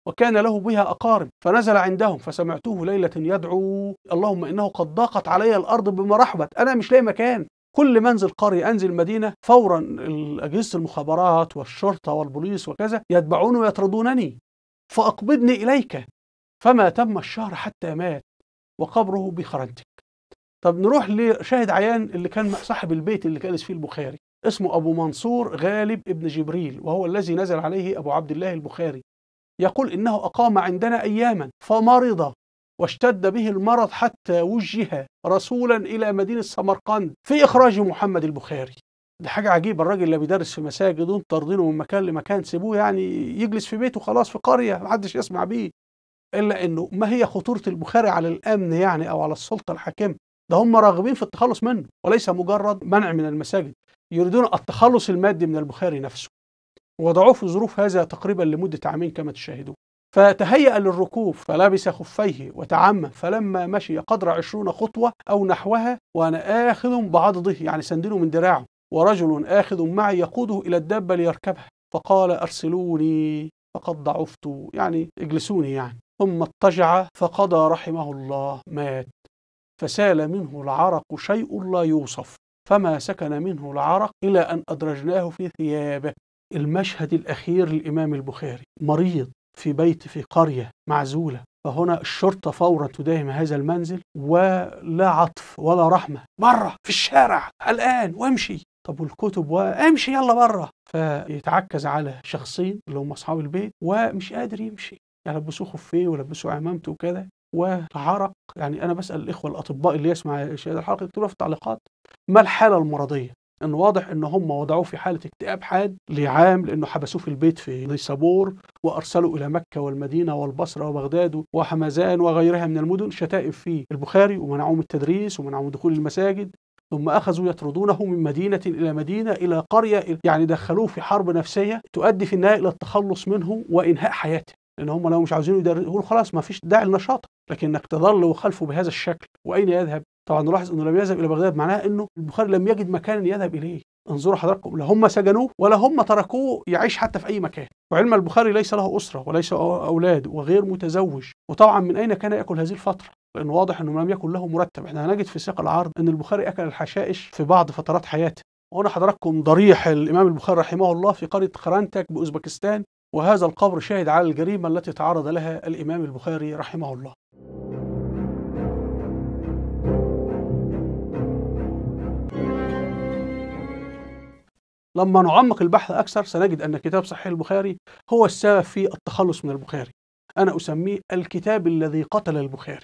وكان له بها أقارب فنزل عندهم فسمعته ليلة يدعو اللهم إنه قد ضاقت علي الأرض بما رحبت أنا مش لاقي مكان كل ما انزل قرية انزل مدينة فورا أجهزة المخابرات والشرطة والبوليس وكذا يتبعون ويطردونني فأقبضني إليك فما تم الشهر حتى مات وقبره بخرنتك طب نروح لشاهد عيان اللي كان صاحب البيت اللي جالس فيه البخاري اسمه أبو منصور غالب ابن جبريل وهو الذي نزل عليه أبو عبد الله البخاري يقول إنه أقام عندنا أياما فمرض واشتد به المرض حتى وجه رسولا إلى مدينة سمرقند في إخراج محمد البخاري دي حاجة عجيبة الراجل اللي بيدرس في مساجد طاردينه من مكان لمكان سيبوه يعني يجلس في بيته خلاص في قرية محدش يسمع بيه إلا إنه ما هي خطورة البخاري على الأمن يعني أو على السلطة الحاكمة ده هم راغبين في التخلص منه وليس مجرد منع من المساجد يريدون التخلص المادي من البخاري نفسه وضعوه في ظروف هذا تقريبا لمدة عامين كما تشاهدون فتهيأ للركوب فلبس خفيه وتعمم فلما مشي قدر عشرون خطوة أو نحوها وأنا آخذ بعضضه يعني سندله من دراعه ورجل آخذ معي يقوده إلى الدابة ليركبها فقال أرسلوني فقد ضعفت يعني اجلسوني يعني ثم اضطجع فقضى رحمه الله مات فسال منه العرق شيء لا يوصف فما سكن منه العرق إلى أن أدرجناه في ثيابه المشهد الأخير للإمام البخاري مريض في بيت في قرية معزولة فهنا الشرطة فورا تداهم هذا المنزل ولا عطف ولا رحمة بره في الشارع الآن وامشي طب والكتب وامشي يلا بره فيتعكز على شخصين اللي هم أصحاب البيت ومش قادر يمشي يعني لبسوه خفيه ولبسوه عمامته وكذا وعرق يعني انا بسال الاخوه الاطباء اللي يسمع شهاده الحلقه يكتبوا في التعليقات ما الحاله المرضيه ان واضح ان هم وضعوه في حاله اكتئاب حاد لعام لانه حبسوه في البيت في نيسابور وارسلوا الى مكه والمدينه والبصره وبغداد وحمزان وغيرها من المدن شتائم في البخاري ومنعوه من التدريس ومنعوه من دخول المساجد ثم اخذوا يطردونه من مدينه الى مدينه الى قريه يعني دخلوه في حرب نفسيه تؤدي في النهايه الى التخلص منه وانهاء حياته لان هم لو مش عاوزين يقولوا خلاص ما فيش داعي لنشاطك لكن انك تظل وخلفه بهذا الشكل واين يذهب طبعا نلاحظ انه لم يذهب الى بغداد معناها انه البخاري لم يجد مكانا يذهب اليه انظروا حضراتكم لا هم سجنوه ولا هم تركوه يعيش حتى في اي مكان وعلم البخاري ليس له اسره وليس اولاد وغير متزوج وطبعا من اين كان ياكل هذه الفتره لانه واضح انه لم يكن له مرتب احنا هنجد في سياق العرض ان البخاري اكل الحشائش في بعض فترات حياته وهنا حضراتكم ضريح الامام البخاري رحمه الله في قريه خرانتك باوزبكستان وهذا القبر شاهد على الجريمه التي تعرض لها الامام البخاري رحمه الله لما نعمق البحث أكثر سنجد أن كتاب صحيح البخاري هو السبب في التخلص من البخاري أنا أسميه الكتاب الذي قتل البخاري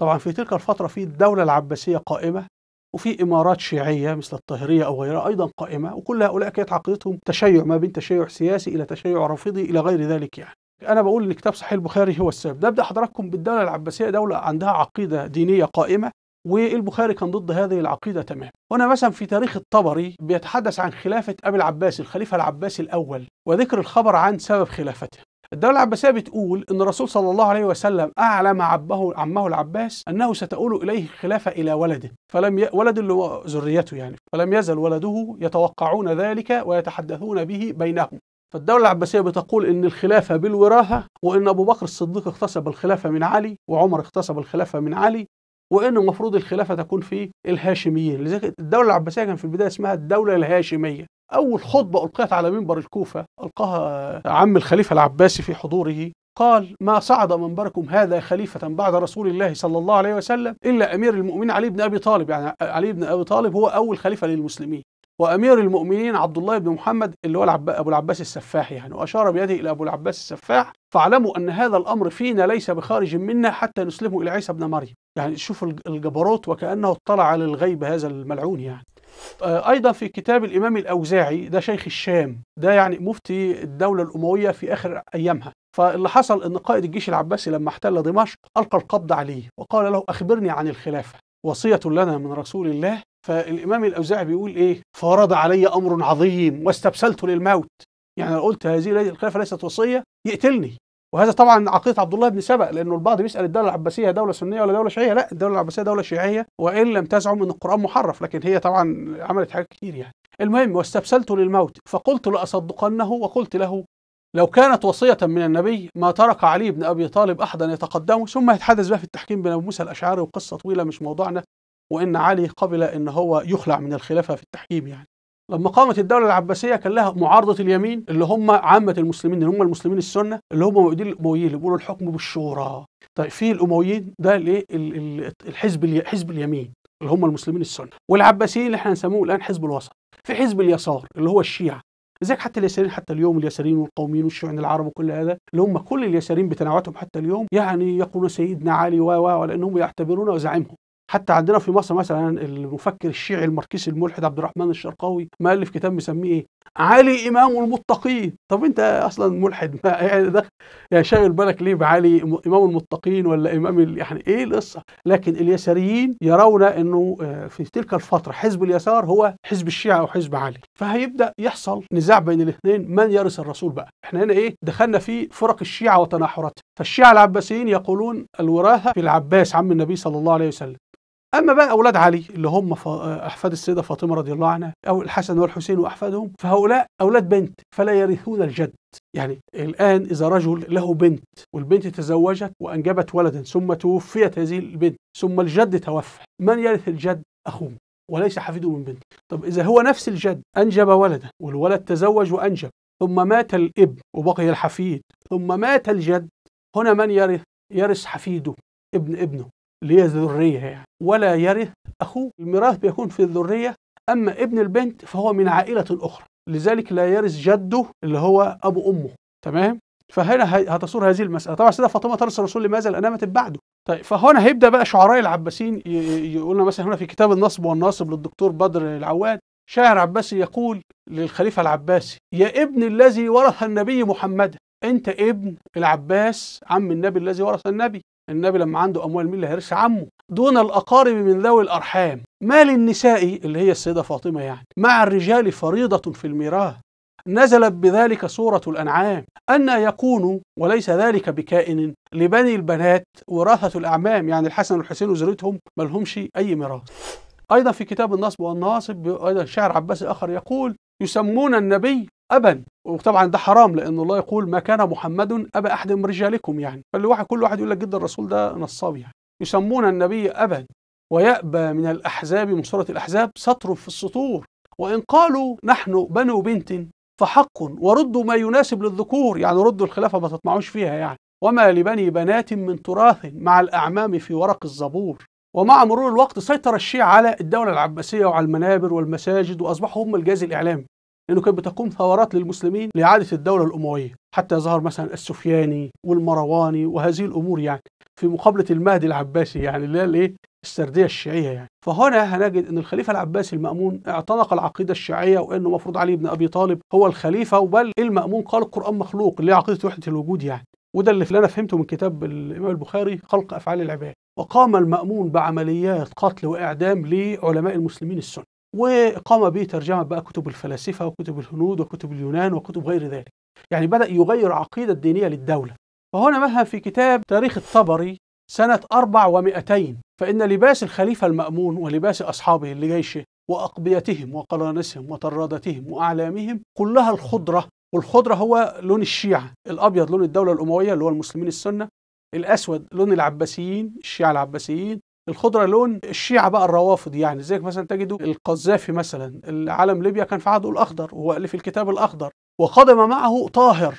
طبعا في تلك الفترة في الدولة العباسية قائمة وفي إمارات شيعية مثل الطاهرية أو غيرها أيضا قائمة وكل هؤلاء كانت عقيدتهم تشيع ما بين تشيع سياسي إلى تشيع رافضي إلى غير ذلك يعني أنا بقول إن كتاب صحيح البخاري هو السبب نبدأ حضراتكم بالدولة العباسية دولة عندها عقيدة دينية قائمة والبخاري كان ضد هذه العقيدة تماما هنا مثلا في تاريخ الطبري بيتحدث عن خلافة أبي العباس الخليفة العباسي الأول وذكر الخبر عن سبب خلافته الدولة العباسية بتقول إن الرسول صلى الله عليه وسلم أعلم عبه عمه العباس أنه ستؤول إليه الخلافة إلى ولده فلم ي... ولد اللي هو ذريته يعني فلم يزل ولده يتوقعون ذلك ويتحدثون به بينهم فالدولة العباسية بتقول إن الخلافة بالوراثة وإن أبو بكر الصديق اغتصب الخلافة من علي وعمر اغتصب الخلافة من علي وان المفروض الخلافه تكون في الهاشميين لذلك الدوله العباسيه كان في البدايه اسمها الدوله الهاشميه اول خطبه القيت على منبر الكوفه القاها عم الخليفه العباسي في حضوره قال ما صعد منبركم هذا خليفة بعد رسول الله صلى الله عليه وسلم إلا أمير المؤمنين علي بن أبي طالب يعني علي بن أبي طالب هو أول خليفة للمسلمين وأمير المؤمنين عبد الله بن محمد اللي هو العب... أبو العباس السفاح يعني وأشار بيده إلى أبو العباس السفاح فاعلموا أن هذا الأمر فينا ليس بخارج منا حتى نسلمه إلى عيسى بن مريم يعني شوف الجبروت وكأنه اطلع على الغيب هذا الملعون يعني آه، أيضا في كتاب الإمام الأوزاعي ده شيخ الشام ده يعني مفتي الدولة الأموية في آخر أيامها فاللي حصل أن قائد الجيش العباسي لما احتل دمشق ألقى القبض عليه وقال له أخبرني عن الخلافة وصية لنا من رسول الله فالإمام الأوزاعي بيقول إيه فورد علي أمر عظيم واستبسلت للموت يعني لو قلت هذه الخلافة ليست وصية يقتلني وهذا طبعا عقيده عبد الله بن سبأ لانه البعض بيسال الدوله العباسيه دوله سنيه ولا دوله شيعيه لا الدوله العباسيه دوله شيعيه وان لم تزعم ان القران محرف لكن هي طبعا عملت حاجات كتير يعني المهم واستبسلت للموت فقلت لاصدقنه وقلت له لو كانت وصية من النبي ما ترك علي بن أبي طالب أحدا يتقدمه ثم يتحدث بقى في التحكيم بين أبو موسى الأشعري وقصة طويلة مش موضوعنا وإن علي قبل إن هو يخلع من الخلافة في التحكيم يعني لما قامت الدوله العباسيه كان لها معارضه اليمين اللي هم عامه المسلمين اللي هم المسلمين السنه اللي هم مؤيدين الامويين اللي بيقولوا الحكم بالشورى طيب في الامويين ده الايه الحزب حزب اليمين اللي هم المسلمين السنه والعباسيين اللي احنا هنسموه الان حزب الوسط في حزب اليسار اللي هو الشيعه لذلك حتى اليساريين حتى اليوم اليساريين والقوميين والشيوعيين العرب وكل هذا اللي هم كل اليساريين بتنوعاتهم حتى اليوم يعني يقولون سيدنا علي و و لأنهم يعتبرونه زعيمهم حتى عندنا في مصر مثلا المفكر الشيعي الماركسي الملحد عبد الرحمن الشرقاوي الف كتاب مسميه ايه؟ علي امام المتقين طب انت اصلا ملحد ما <laughs> يعني ده يعني شاغل بالك ليه بعلي امام المتقين ولا امام يعني ايه القصه لكن اليساريين يرون انه آه، في تلك الفتره حزب اليسار هو حزب الشيعه او حزب علي فهيبدا يحصل نزاع بين الاثنين من يرث الرسول بقى احنا هنا ايه دخلنا في فرق الشيعه وتناحراتها فالشيعه العباسيين يقولون الوراثه في العباس عم النبي صلى الله عليه وسلم اما بقى اولاد علي اللي هم احفاد السيده فاطمه رضي الله عنها او الحسن والحسين واحفادهم فهؤلاء اولاد بنت فلا يرثون الجد يعني الان اذا رجل له بنت والبنت تزوجت وانجبت ولدا ثم توفيت هذه البنت ثم الجد توفى من يرث الجد اخوه وليس حفيده من بنت طب اذا هو نفس الجد انجب ولدا والولد تزوج وانجب ثم مات الابن وبقي الحفيد ثم مات الجد هنا من يرث يرث حفيده ابن ابنه اللي هي ذرية يعني ولا يرث أخوه الميراث بيكون في الذرية أما ابن البنت فهو من عائلة أخرى لذلك لا يرث جده اللي هو أبو أمه تمام فهنا هتصور هذه المسألة طبعا سيدة فاطمة ترث الرسول لماذا لأنها ماتت بعده طيب فهنا هيبدأ بقى شعراء العباسيين يقولنا مثلا هنا في كتاب النصب والناصب للدكتور بدر العواد شاعر عباسي يقول للخليفة العباسي يا ابن الذي ورث النبي محمدا أنت ابن العباس عم النبي الذي ورث النبي النبي لما عنده اموال مين اللي هيرث عمه دون الاقارب من ذوي الارحام ما للنساء اللي هي السيده فاطمه يعني مع الرجال فريضه في الميراث نزلت بذلك سورة الأنعام أن يكون وليس ذلك بكائن لبني البنات وراثة الأعمام يعني الحسن والحسين وزريتهم لهمش أي ميراث أيضا في كتاب النصب والناصب أيضا شاعر عباسي آخر يقول يسمون النبي أبا وطبعا ده حرام لأن الله يقول ما كان محمد أبا أحد من رجالكم يعني فاللي واحد كل واحد يقول لك جد الرسول ده نصاب يعني يسمون النبي أبا ويأبى من الأحزاب من سورة الأحزاب سطر في السطور وإن قالوا نحن بنو بنت فحق وردوا ما يناسب للذكور يعني ردوا الخلافة ما تطمعوش فيها يعني وما لبني بنات من تراث مع الأعمام في ورق الزبور ومع مرور الوقت سيطر الشيعة على الدولة العباسية وعلى المنابر والمساجد وأصبحوا هم الجهاز الإعلامي لأنه كانت بتقوم ثورات للمسلمين لإعادة الدولة الأموية حتى ظهر مثلا السفياني والمرواني وهذه الأمور يعني في مقابلة المهدي العباسي يعني اللي هي الإيه السردية الشيعية يعني فهنا هنجد أن الخليفة العباسي المأمون اعتنق العقيدة الشيعية وأنه مفروض علي بن أبي طالب هو الخليفة وبل المأمون قال القرآن مخلوق اللي هي عقيدة وحدة الوجود يعني وده اللي أنا فهمته من كتاب الإمام البخاري خلق أفعال العباد وقام المأمون بعمليات قتل وإعدام لعلماء المسلمين السنة وقام به ترجمة بقى كتب الفلاسفة وكتب الهنود وكتب اليونان وكتب غير ذلك يعني بدأ يغير عقيدة الدينية للدولة فهنا مثلا في كتاب تاريخ الطبري سنة أربع ومئتين فإن لباس الخليفة المأمون ولباس أصحابه لجيشه وأقبيتهم وقلانسهم وطرادتهم وأعلامهم كلها الخضرة والخضرة هو لون الشيعة الأبيض لون الدولة الأموية اللي هو المسلمين السنة الأسود لون العباسيين الشيعة العباسيين الخضره لون الشيعه بقى الروافض يعني زيك مثلا تجدوا القذافي مثلا العلم ليبيا كان في عهده الاخضر وهو الف الكتاب الاخضر وقدم معه طاهر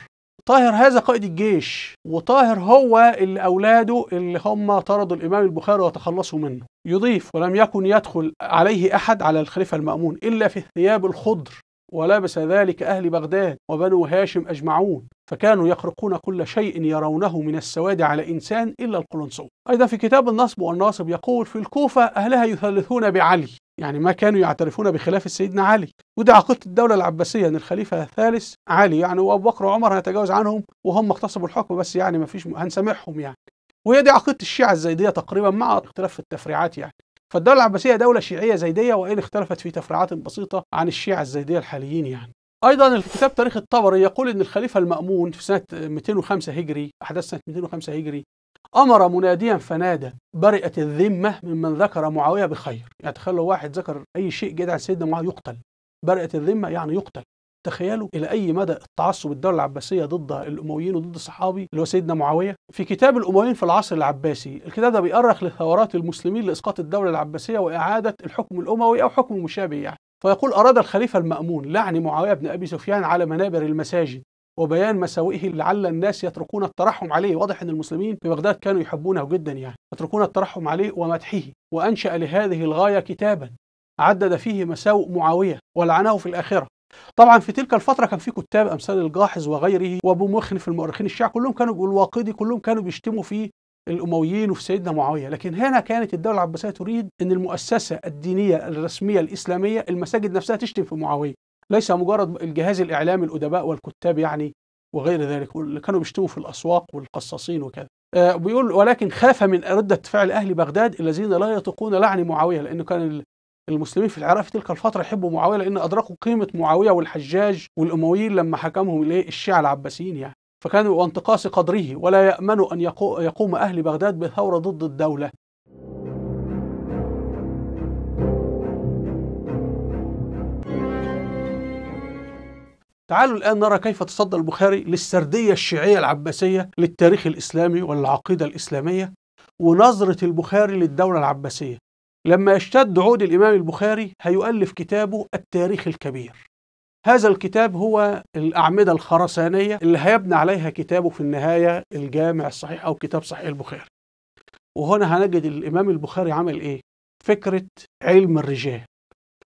طاهر هذا قائد الجيش وطاهر هو اللي أولاده اللي هم طردوا الإمام البخاري وتخلصوا منه يضيف ولم يكن يدخل عليه أحد على الخليفة المأمون إلا في ثياب الخضر ولبس ذلك أهل بغداد وبنو هاشم أجمعون فكانوا يخرقون كل شيء يرونه من السواد على إنسان إلا القلنسوة أيضا في كتاب النصب والناصب يقول في الكوفة أهلها يثلثون بعلي يعني ما كانوا يعترفون بخلافة سيدنا علي وده عقيدة الدولة العباسية أن الخليفة الثالث علي يعني وأبو بكر وعمر هنتجاوز عنهم وهم اغتصبوا الحكم بس يعني ما فيش هنسامحهم يعني وهي دي عقيدة الشيعة الزيدية تقريبا مع اختلاف في التفريعات يعني فالدولة العباسية دولة شيعية زيدية وإن اختلفت في تفريعات بسيطة عن الشيعة الزيدية الحاليين يعني ايضا الكتاب تاريخ الطبري يقول ان الخليفه المامون في سنه 205 هجري احداث سنه 205 هجري امر مناديا فنادى برئت الذمه ممن ذكر معاويه بخير يعني تخيلوا واحد ذكر اي شيء جدع عن سيدنا معاويه يقتل برئت الذمه يعني يقتل تخيلوا الى اي مدى التعصب الدوله العباسيه ضد الامويين وضد الصحابي اللي هو سيدنا معاويه في كتاب الامويين في العصر العباسي الكتاب ده بيؤرخ لثورات المسلمين لاسقاط الدوله العباسيه واعاده الحكم الاموي او حكم مشابه يعني فيقول أراد الخليفة المأمون لعن معاوية بن أبي سفيان على منابر المساجد وبيان مساوئه لعل الناس يتركون الترحم عليه واضح ان المسلمين في بغداد كانوا يحبونه جدا يعني يتركون الترحم عليه ومدحه وانشا لهذه الغايه كتابا عدد فيه مساوئ معاويه ولعنه في الاخره طبعا في تلك الفتره كان في كتاب امثال الجاحظ وغيره وابو في المؤرخين الشيعة كلهم كانوا الواقدي كلهم كانوا بيشتموا فيه الامويين وفي سيدنا معاويه لكن هنا كانت الدوله العباسيه تريد ان المؤسسه الدينيه الرسميه الاسلاميه المساجد نفسها تشتم في معاويه ليس مجرد الجهاز الاعلامي الادباء والكتاب يعني وغير ذلك اللي كانوا بيشتموا في الاسواق والقصاصين وكذا آه بيقول ولكن خاف من ردة فعل أهل بغداد الذين لا يطيقون لعن معاوية لأنه كان المسلمين في العراق في تلك الفترة يحبوا معاوية لأن أدركوا قيمة معاوية والحجاج والأمويين لما حكمهم الايه الشيعة العباسيين يعني فكان وانتقاص قدره ولا يأمن أن يقوم أهل بغداد بثورة ضد الدولة تعالوا الآن نرى كيف تصدى البخاري للسردية الشيعية العباسية للتاريخ الإسلامي والعقيدة الإسلامية ونظرة البخاري للدولة العباسية لما يشتد عود الإمام البخاري هيؤلف كتابه التاريخ الكبير هذا الكتاب هو الأعمدة الخرسانية اللي هيبنى عليها كتابه في النهاية الجامع الصحيح أو كتاب صحيح البخاري وهنا هنجد الإمام البخاري عمل إيه؟ فكرة علم الرجال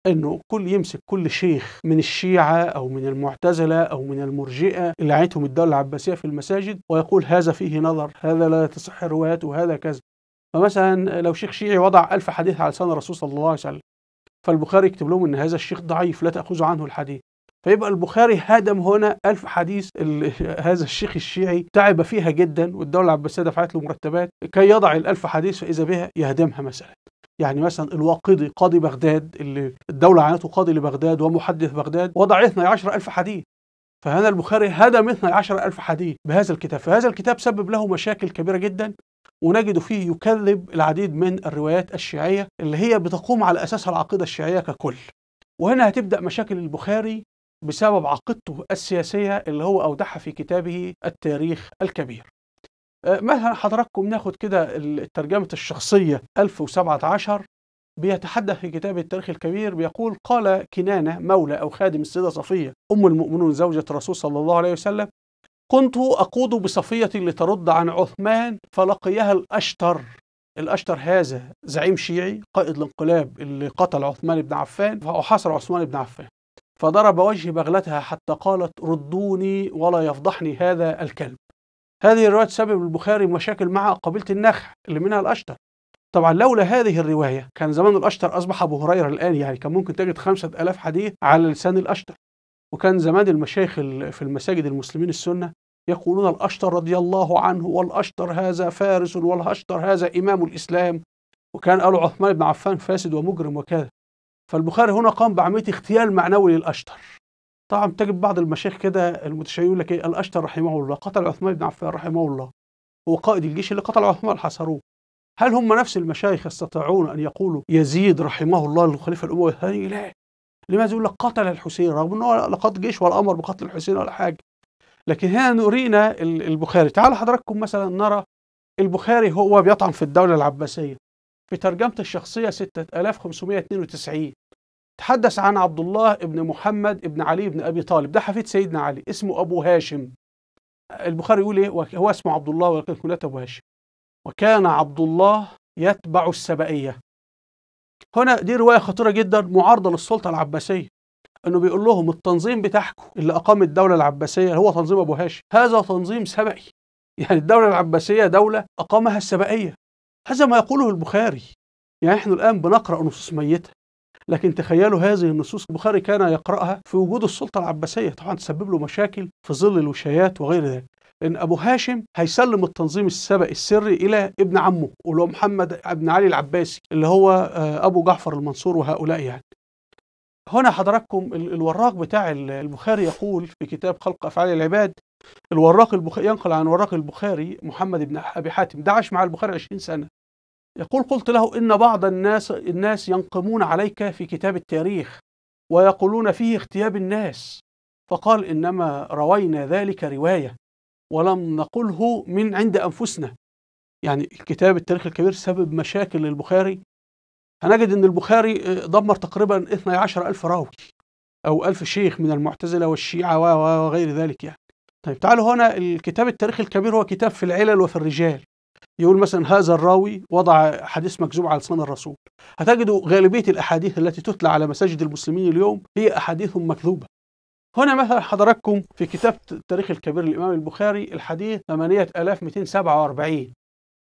انه كل يمسك كل شيخ من الشيعه او من المعتزله او من المرجئه اللي عيتهم الدوله العباسيه في المساجد ويقول هذا فيه نظر هذا لا تصح روايته وهذا كذا فمثلا لو شيخ شيعي وضع ألف حديث على لسان الرسول صلى الله عليه وسلم فالبخاري يكتب لهم ان هذا الشيخ ضعيف لا تاخذوا عنه الحديث فيبقى البخاري هدم هنا ألف حديث <laughs> هذا الشيخ الشيعي تعب فيها جدا والدولة العباسية دفعت له مرتبات كي يضع الألف حديث فإذا بها يهدمها مثلا يعني مثلا الواقدي قاضي بغداد اللي الدولة عينته قاضي لبغداد ومحدث بغداد وضع 12 ألف حديث فهنا البخاري هدم 12 ألف حديث بهذا الكتاب فهذا الكتاب سبب له مشاكل كبيرة جدا ونجد فيه يكذب العديد من الروايات الشيعية اللي هي بتقوم على أساسها العقيدة الشيعية ككل وهنا هتبدأ مشاكل البخاري بسبب عقيدته السياسية اللي هو أودعها في كتابه التاريخ الكبير آه، مثلا حضراتكم ناخد كده الترجمة الشخصية 1017 بيتحدث في كتاب التاريخ الكبير بيقول قال كنانة مولى أو خادم السيدة صفية أم المؤمنون زوجة الرسول صلى الله عليه وسلم كنت أقود بصفية لترد عن عثمان فلقيها الأشتر الأشتر هذا زعيم شيعي قائد الانقلاب اللي قتل عثمان بن عفان فأحاصر عثمان بن عفان فضرب وجه بغلتها حتى قالت ردوني ولا يفضحني هذا الكلب هذه الرواية تسبب البخاري مشاكل مع قبيلة النخع اللي منها الأشتر طبعا لولا هذه الرواية كان زمان الأشتر أصبح أبو هريرة الآن يعني كان ممكن تجد خمسة ألاف حديث على لسان الأشتر وكان زمان المشايخ في المساجد المسلمين السنة يقولون الأشتر رضي الله عنه والأشتر هذا فارس والأشتر هذا إمام الإسلام وكان قالوا عثمان بن عفان فاسد ومجرم وكذا فالبخاري هنا قام بعملية اغتيال معنوي للأشتر طبعا تجد بعض المشايخ كده المتشيعين يقول لك ايه الأشتر رحمه الله قتل عثمان بن عفان رحمه الله هو قائد الجيش اللي قتل عثمان حصروه هل هم نفس المشايخ يستطيعون أن يقولوا يزيد رحمه الله الخليفة الأموي الثاني؟ لا لماذا يقول لك قتل الحسين رغم أنه لقد جيش ولا أمر بقتل الحسين ولا حاجة لكن هنا نرينا البخاري تعال حضراتكم مثلا نرى البخاري هو بيطعن في الدولة العباسية في ترجمة الشخصية 6592 تحدث عن عبد الله بن محمد بن علي بن أبي طالب ده حفيد سيدنا علي اسمه أبو هاشم البخاري يقول إيه هو اسمه عبد الله ولكن كلية أبو هاشم وكان عبد الله يتبع السبائية هنا دي رواية خطيرة جدا معارضة للسلطة العباسية انه بيقول لهم التنظيم بتاعكم اللي اقام الدوله العباسيه هو تنظيم ابو هاشم هذا تنظيم سبئي يعني الدوله العباسيه دوله اقامها السبائيه هذا ما يقوله البخاري يعني نحن الآن بنقرأ نصوص ميتة لكن تخيلوا هذه النصوص البخاري كان يقرأها في وجود السلطة العباسية طبعا تسبب له مشاكل في ظل الوشايات وغير ذلك لأن أبو هاشم هيسلم التنظيم السبق السري إلى ابن عمه اللي هو محمد بن علي العباسي اللي هو آه، أبو جعفر المنصور وهؤلاء يعني هنا حضراتكم الوراق بتاع البخاري يقول في كتاب خلق أفعال العباد الوراق البخاري ينقل عن وراق البخاري محمد بن أبي حاتم دعش مع البخاري 20 سنة يقول قلت له إن بعض الناس الناس ينقمون عليك في كتاب التاريخ ويقولون فيه اغتياب الناس فقال إنما روينا ذلك رواية ولم نقله من عند أنفسنا يعني الكتاب التاريخ الكبير سبب مشاكل للبخاري هنجد أن البخاري دمر تقريبا 12 ألف راوي أو ألف شيخ من المعتزلة والشيعة وغير ذلك يعني طيب تعالوا هنا الكتاب التاريخ الكبير هو كتاب في العلل وفي الرجال يقول مثلا هذا الراوي وضع حديث مكذوب على لسان الرسول هتجدوا غالبية الأحاديث التي تتلى على مساجد المسلمين اليوم هي أحاديث مكذوبة هنا مثلا حضراتكم في كتاب التاريخ الكبير للإمام البخاري الحديث 8247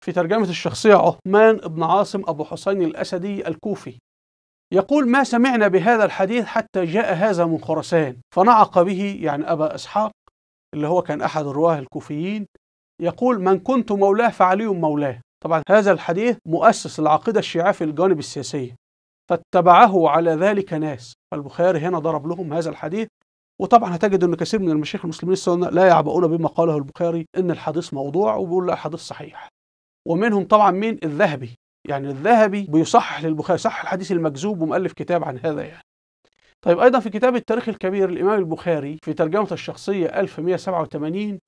في ترجمة الشخصية عثمان بن عاصم أبو حسين الأسدي الكوفي يقول ما سمعنا بهذا الحديث حتى جاء هذا من خراسان فنعق به يعني أبا إسحاق اللي هو كان أحد الرواه الكوفيين يقول من كنت مولاه فعلي مولاه طبعا هذا الحديث مؤسس العقيدة الشيعية في الجانب السياسي فاتبعه على ذلك ناس فالبخاري هنا ضرب لهم هذا الحديث وطبعا هتجد ان كثير من المشايخ المسلمين السنه لا يعبؤون بما قاله البخاري ان الحديث موضوع وبيقول لا الحديث صحيح ومنهم طبعا مين الذهبي يعني الذهبي بيصحح للبخاري صح الحديث المكذوب ومؤلف كتاب عن هذا يعني طيب ايضا في كتاب التاريخ الكبير الامام البخاري في ترجمه الشخصيه 1187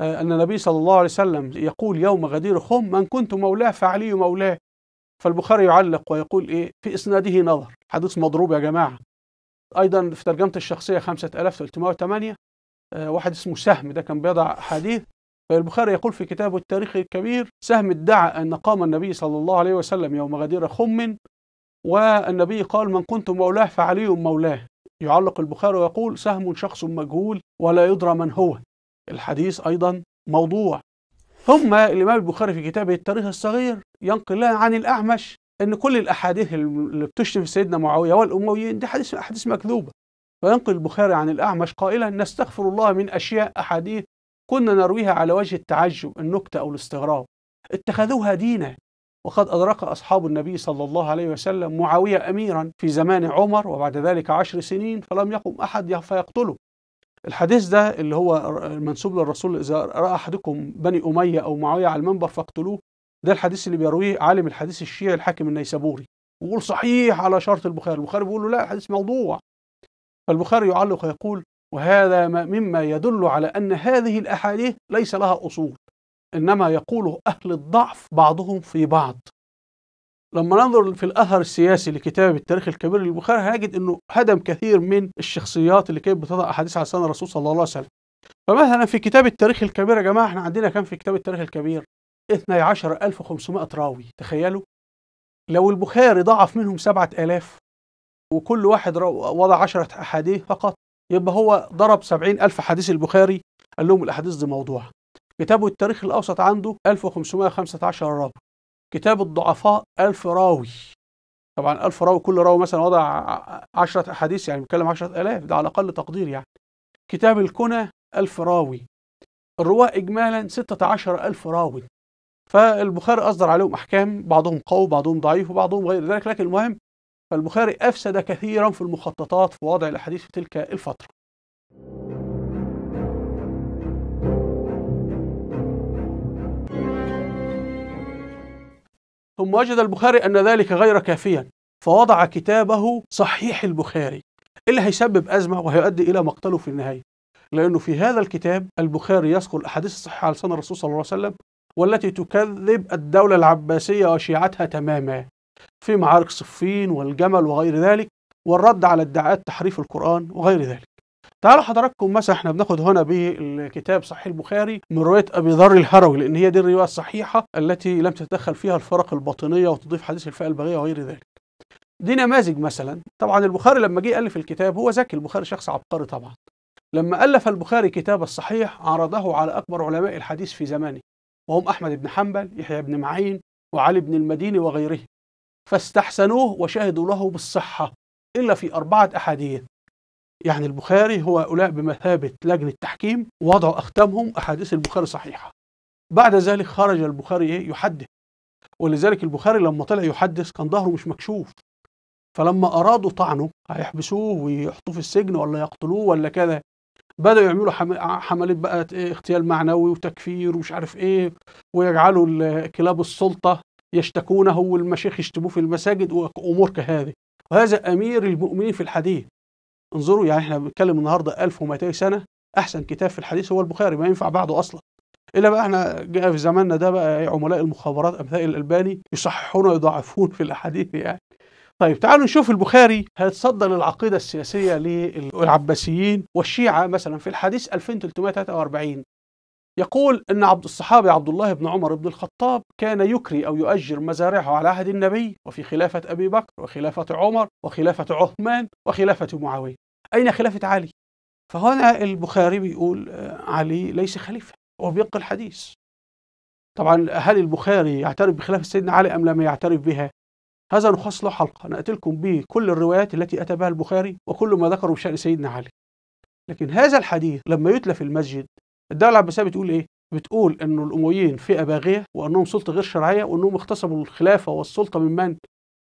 آه، أن النبي صلى الله عليه وسلم يقول يوم غدير خم من كنت مولاه فعلي مولاه فالبخاري يعلق ويقول إيه في إسناده نظر حديث مضروب يا جماعة أيضا في ترجمة الشخصية 5308 آه، واحد اسمه سهم ده كان بيضع حديث فالبخاري يقول في كتابه التاريخ الكبير سهم ادعى أن قام النبي صلى الله عليه وسلم يوم غدير خم والنبي قال من كنت مولاه فعلي مولاه يعلق البخاري ويقول سهم شخص مجهول ولا يدرى من هو الحديث أيضا موضوع ثم الإمام البخاري في كتابه التاريخ الصغير ينقل لنا عن الأعمش أن كل الأحاديث اللي بتشتم في سيدنا معاوية والأمويين دي حديث أحاديث مكذوبة فينقل البخاري عن الأعمش قائلا نستغفر الله من أشياء أحاديث كنا نرويها على وجه التعجب النكتة أو الاستغراب اتخذوها دينا وقد أدرك أصحاب النبي صلى الله عليه وسلم معاوية أميرا في زمان عمر وبعد ذلك عشر سنين فلم يقم أحد فيقتله الحديث ده اللي هو منسوب للرسول إذا رأى أحدكم بني أمية أو معاوية على المنبر فاقتلوه ده الحديث اللي بيرويه عالم الحديث الشيعي الحاكم النيسابوري ويقول صحيح على شرط البخاري البخاري بيقول له لا حديث موضوع فالبخاري يعلق ويقول وهذا ما مما يدل على أن هذه الأحاديث ليس لها أصول إنما يقوله أهل الضعف بعضهم في بعض لما ننظر في الاثر السياسي لكتاب التاريخ الكبير للبخاري هنجد انه هدم كثير من الشخصيات اللي كانت بتضع احاديث عن سنه الرسول صلى الله عليه وسلم فمثلا في كتاب التاريخ الكبير يا جماعه احنا عندنا كم في كتاب التاريخ الكبير 12500 راوي تخيلوا لو البخاري ضعف منهم 7000 وكل واحد وضع 10 احاديث فقط يبقى هو ضرب 70000 حديث البخاري قال لهم الاحاديث دي موضوعه كتابه التاريخ الاوسط عنده 1515 راوي كتاب الضعفاء ألف راوي طبعا ألف راوي كل راوي مثلا وضع عشرة أحاديث يعني بيتكلم عشرة ألاف ده على أقل تقدير يعني كتاب الكنى ألف راوي الرواة إجمالا ستة عشر ألف راوي فالبخاري أصدر عليهم أحكام بعضهم قوي بعضهم ضعيف وبعضهم غير ذلك لكن المهم فالبخاري أفسد كثيرا في المخططات في وضع الأحاديث في تلك الفترة ثم وجد البخاري أن ذلك غير كافيا فوضع كتابه صحيح البخاري إيه اللي هيسبب أزمة وهيؤدي إلى مقتله في النهاية لأنه في هذا الكتاب البخاري يسقل أحاديث الصحة على لسان الرسول صلى الله عليه وسلم والتي تكذب الدولة العباسية وشيعتها تماما في معارك صفين والجمل وغير ذلك والرد على ادعاءات تحريف القرآن وغير ذلك تعالوا حضراتكم مثلا احنا بناخد هنا بالكتاب صحيح البخاري من روايه ابي ذر الهروي لان هي دي الروايه الصحيحه التي لم تتدخل فيها الفرق الباطنيه وتضيف حديث الفئه البغيه وغير ذلك. دي نماذج مثلا طبعا البخاري لما جه الف الكتاب هو ذكي البخاري شخص عبقري طبعا. لما الف البخاري كتاب الصحيح عرضه على اكبر علماء الحديث في زمانه وهم احمد بن حنبل، يحيى بن معين، وعلي بن المديني وغيره. فاستحسنوه وشهدوا له بالصحه الا في اربعه احاديث يعني البخاري هو هؤلاء بمثابة لجنة تحكيم وضعوا أختامهم أحاديث البخاري صحيحة بعد ذلك خرج البخاري إيه؟ يحدث ولذلك البخاري لما طلع يحدث كان ظهره مش مكشوف فلما أرادوا طعنه هيحبسوه ويحطوه في السجن ولا يقتلوه ولا كذا بدأوا يعملوا حملة بقى اغتيال معنوي وتكفير ومش عارف ايه ويجعلوا كلاب السلطة يشتكونه والمشايخ يشتموه في المساجد وأمور كهذه وهذا أمير المؤمنين في الحديث انظروا يعني احنا بنتكلم النهارده 1200 سنه احسن كتاب في الحديث هو البخاري ما ينفع بعده اصلا الا بقى احنا جاء في زماننا ده بقى إيه، عملاء المخابرات امثال الالباني يصححون ويضعفون في الاحاديث يعني طيب تعالوا نشوف البخاري هيتصدى للعقيدة السياسية للعباسيين والشيعة مثلا في الحديث 2343 يقول أن عبد الصحابي عبد الله بن عمر بن الخطاب كان يكري أو يؤجر مزارعه على عهد النبي وفي خلافة أبي بكر وخلافة عمر وخلافة عثمان وخلافة معاوية أين خلافة علي؟ فهنا البخاري بيقول آه، علي ليس خليفة وبيبقى الحديث طبعا هل البخاري يعترف بخلافة سيدنا علي أم لم يعترف بها؟ هذا نخص له حلقة نأتي لكم بكل الروايات التي أتى بها البخاري وكل ما ذكره بشأن سيدنا علي لكن هذا الحديث لما يتلى في المسجد الدولة العباسية بتقول إيه؟ بتقول إنه الأمويين فئة باغية وإنهم سلطة غير شرعية وإنهم اغتصبوا الخلافة والسلطة من من؟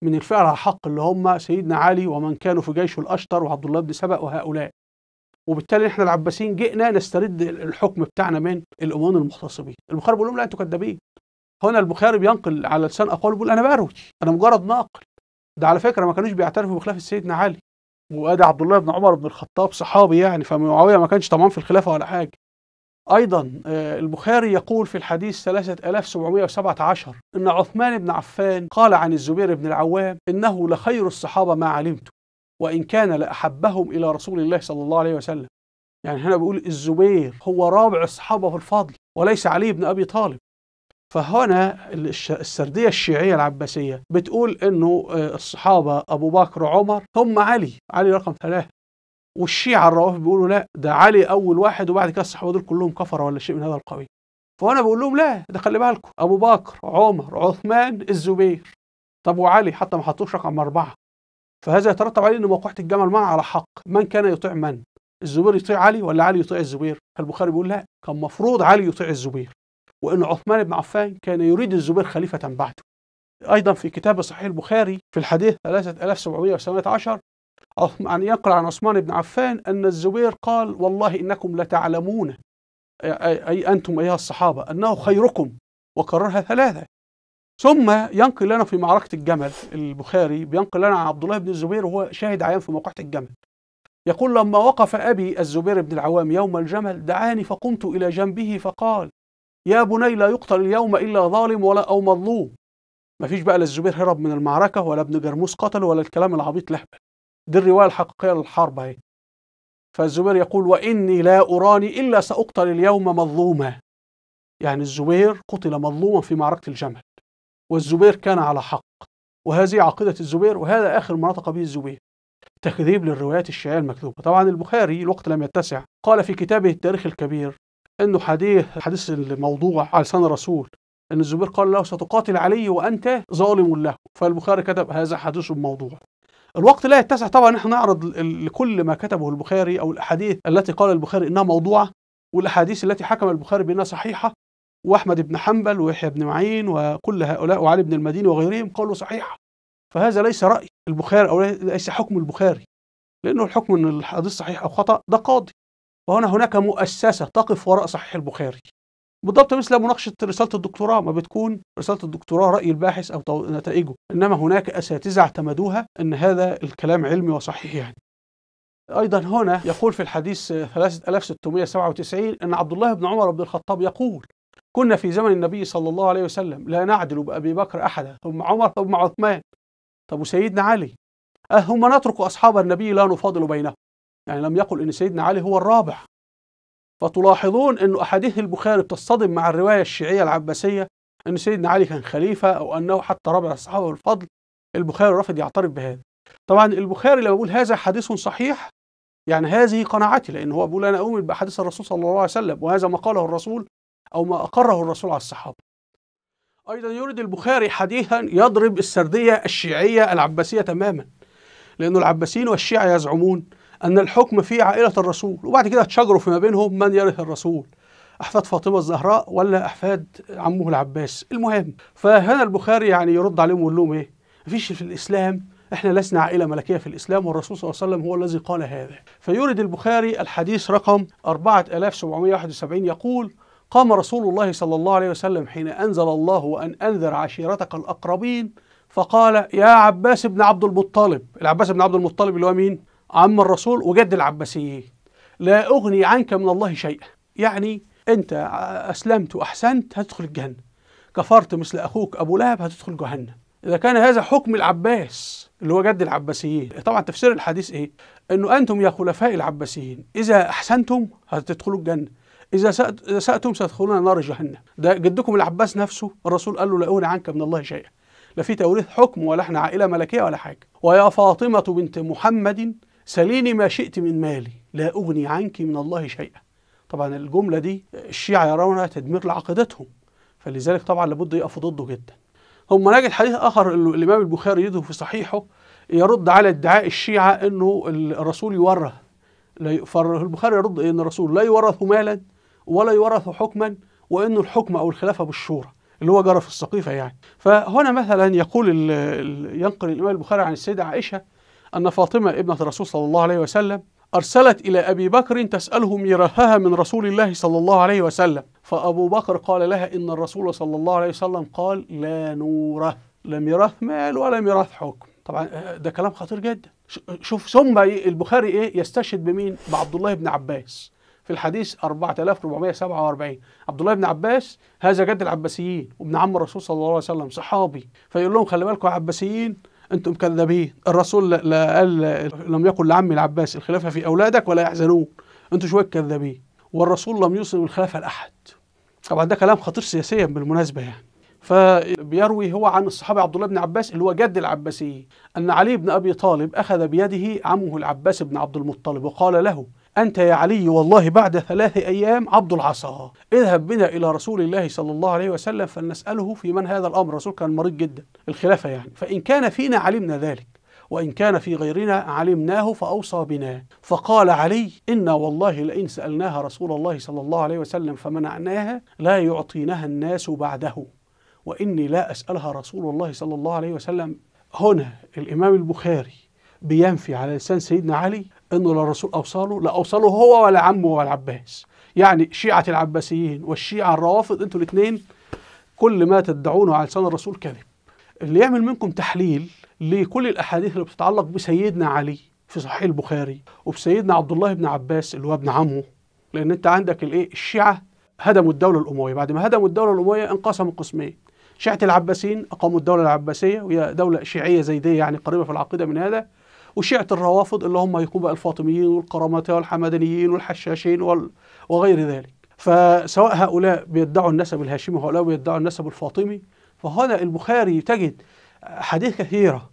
من الفئة الحق اللي هم سيدنا علي ومن كانوا في جيشه الأشتر وعبد الله بن سبأ وهؤلاء وبالتالي احنا العباسيين جئنا نسترد الحكم بتاعنا من الامويين المغتصبين البخاري بيقول لهم لا انتوا كذابين هنا البخاري بينقل على لسان اقواله بيقول انا بروي انا مجرد ناقل ده على فكره ما كانوش بيعترفوا بخلافه سيدنا علي وادي عبد الله بن عمر بن الخطاب صحابي يعني فمعاويه ما كانش طمعان في الخلافه ولا حاجه أيضا آه، البخاري يقول في الحديث 3717 أن عثمان بن عفان قال عن الزبير بن العوام إنه لخير الصحابة ما علمت وإن كان لأحبهم إلى رسول الله صلى الله عليه وسلم يعني هنا بيقول الزبير هو رابع الصحابة في الفضل وليس علي بن أبي طالب فهنا السردية الشيعية العباسية بتقول أنه آه، الصحابة أبو بكر وعمر ثم علي علي رقم ثلاثة والشيعة الروافض بيقولوا لا ده علي أول واحد وبعد كده الصحابة دول كلهم كفرة ولا شيء من هذا القبيل فأنا بقول لهم لا ده خلي بالكم أبو بكر عمر عثمان الزبير طب وعلي حتى ما حطوش رقم أربعة فهذا يترتب عليه أن موقعة الجمل معنا على حق من كان يطيع من الزبير يطيع علي ولا علي يطيع الزبير فالبخاري بيقول لا كان مفروض علي يطيع الزبير وأن عثمان بن عفان كان يريد الزبير خليفة بعده أيضا في كتاب صحيح البخاري في الحديث 3718 أن ينقل يعني عن عثمان بن عفان أن الزبير قال والله إنكم لتعلمون أي أنتم أيها الصحابة أنه خيركم وكررها ثلاثة ثم ينقل لنا في معركة الجمل البخاري بينقل لنا عن عبد الله بن الزبير وهو شاهد عيان في موقعة الجمل يقول لما وقف أبي الزبير بن العوام يوم الجمل دعاني فقمت إلى جنبه فقال يا بني لا يقتل اليوم إلا ظالم ولا أو مظلوم ما فيش بقى لا الزبير هرب من المعركة ولا ابن جرموس قتل ولا الكلام العبيط لهبل دي الرواية الحقيقية للحرب اهي فالزبير يقول وإني لا أراني إلا سأقتل اليوم مظلوما يعني الزبير قتل مظلوما في معركة الجمل والزبير كان على حق وهذه عقيدة الزبير وهذا آخر ما نطق به الزبير تكذيب للروايات الشيعية المكذوبة طبعا البخاري الوقت لم يتسع قال في كتابه التاريخ الكبير أنه حديث حديث الموضوع على لسان الرسول أن الزبير قال له ستقاتل علي وأنت ظالم له فالبخاري كتب هذا حديث موضوع الوقت لا يتسع طبعا ان احنا نعرض لكل ما كتبه البخاري او الاحاديث التي قال البخاري انها موضوعه والاحاديث التي حكم البخاري بانها صحيحه واحمد بن حنبل ويحيى بن معين وكل هؤلاء وعلي بن المديني وغيرهم قالوا صحيحه فهذا ليس راي البخاري او ليس حكم البخاري لانه الحكم ان الحديث صحيح او خطا ده قاضي وهنا هناك مؤسسه تقف وراء صحيح البخاري بالضبط مثل مناقشة رسالة الدكتوراه ما بتكون رسالة الدكتوراه رأي الباحث أو نتائجه إنما هناك أساتذة اعتمدوها أن هذا الكلام علمي وصحيح يعني أيضا هنا يقول في الحديث 3697 أن عبد الله بن عمر بن الخطاب يقول كنا في زمن النبي صلى الله عليه وسلم لا نعدل بأبي بكر أحدا ثم عمر ثم عثمان طب وسيدنا علي أه، هم نترك أصحاب النبي لا نفاضل بينهم يعني لم يقل أن سيدنا علي هو الرابع فتلاحظون أن أحاديث البخاري بتصطدم مع الرواية الشيعية العباسية أن سيدنا علي كان خليفة أو أنه حتى رابع الصحابة والفضل البخاري رافض يعترف بهذا طبعا البخاري لما بيقول هذا حديث صحيح يعني هذه قناعتي لأن هو بيقول أنا أؤمن بأحاديث الرسول صلى الله عليه وسلم وهذا ما قاله الرسول أو ما أقره الرسول على الصحابة أيضا يورد البخاري حديثا يضرب السردية الشيعية العباسية تماما لأن العباسيين والشيعة يزعمون أن الحكم في عائلة الرسول وبعد كده اتشجروا فيما بينهم من يرث الرسول أحفاد فاطمة الزهراء ولا أحفاد عمه العباس المهم فهنا البخاري يعني يرد عليهم ويقول لهم إيه مفيش في الإسلام احنا لسنا عائله ملكيه في الاسلام والرسول صلى الله عليه وسلم هو الذي قال هذا فيورد البخاري الحديث رقم 4771 يقول قام رسول الله صلى الله عليه وسلم حين انزل الله ان انذر عشيرتك الاقربين فقال يا عباس بن عبد المطلب العباس بن عبد المطلب اللي هو مين عم الرسول وجد العباسيين لا أغني عنك من الله شيئا يعني أنت أسلمت وأحسنت هتدخل الجنة كفرت مثل أخوك أبو لهب هتدخل جهنم إذا كان هذا حكم العباس اللي هو جد العباسيين طبعا تفسير الحديث إيه أنه أنتم يا خلفاء العباسيين إذا أحسنتم هتدخلوا الجنة إذا سأتم ستدخلون نار جهنم ده جدكم العباس نفسه الرسول قال له لا أغني عنك من الله شيئا لا في توريث حكم ولا احنا عائلة ملكية ولا حاجة ويا فاطمة بنت محمد سليني ما شئت من مالي لا أغني عنك من الله شيئا طبعا الجملة دي الشيعة يرونها تدمير لعقيدتهم فلذلك طبعا لابد يقفوا ضده جدا هم نجد حديث آخر الإمام البخاري يده في صحيحه يرد على ادعاء الشيعة أنه الرسول يورث فالبخاري يرد أن الرسول لا يورث مالا ولا يورث حكما وأن الحكم أو الخلافة بالشورى اللي هو جرى في السقيفة يعني فهنا مثلا يقول ينقل الإمام البخاري عن السيدة عائشة أن فاطمة ابنة الرسول صلى الله عليه وسلم أرسلت إلى أبي بكر تسأله ميراثها من رسول الله صلى الله عليه وسلم فأبو بكر قال لها إن الرسول صلى الله عليه وسلم قال لا نوره لا ميراث مال ولا ميراث حكم طبعا آه، ده كلام خطير جدا شوف ثم البخاري ايه يستشهد بمين بعبد الله بن عباس في الحديث 4447 عبد الله بن عباس هذا جد العباسيين وابن عم الرسول صلى الله عليه وسلم صحابي فيقول لهم خلي بالكم يا عباسيين أنتم كذابين الرسول لا قال لم يقل لعم العباس الخلافة في أولادك ولا يحزنون أنتم شوية كذابين والرسول لم يوصل بالخلافة لأحد طبعا ده كلام خطير سياسيا بالمناسبة يعني فبيروي هو عن الصحابي عبد الله بن عباس اللي هو جد العباسيين أن علي بن أبي طالب أخذ بيده عمه العباس بن عبد المطلب وقال له أنت يا علي والله بعد ثلاث أيام عبد العصا اذهب بنا إلى رسول الله صلى الله عليه وسلم فلنسأله في من هذا الأمر الرسول كان مريض جدا الخلافة يعني فإن كان فينا علمنا ذلك وإن كان في غيرنا علمناه فأوصى بنا فقال علي إنا والله لئن سألناها رسول الله صلى الله عليه وسلم فمنعناها لا يعطينها الناس بعده وإني لا أسألها رسول الله صلى الله عليه وسلم هنا الإمام البخاري بينفي على لسان سيدنا علي انه لا الرسول اوصله لا اوصله هو ولا عمه ولا العباس يعني شيعه العباسيين والشيعه الروافض انتوا الاثنين كل ما تدعونه على لسان الرسول كذب اللي يعمل منكم تحليل لكل الاحاديث اللي بتتعلق بسيدنا علي في صحيح البخاري وبسيدنا عبد الله بن عباس اللي هو ابن عمه لان انت عندك الايه الشيعه هدموا الدوله الامويه بعد ما هدموا الدوله الامويه انقسموا قسمين شيعه العباسيين اقاموا الدوله العباسيه وهي دوله شيعيه زيديه يعني قريبه في العقيده من هذا وشيعة الروافض اللي هم يقوم بقى الفاطميين والقرامطة والحمدانيين والحشاشين وال... وغير ذلك فسواء هؤلاء بيدعوا النسب الهاشمي وهؤلاء بيدعوا النسب الفاطمي فهنا البخاري تجد أحاديث كثيرة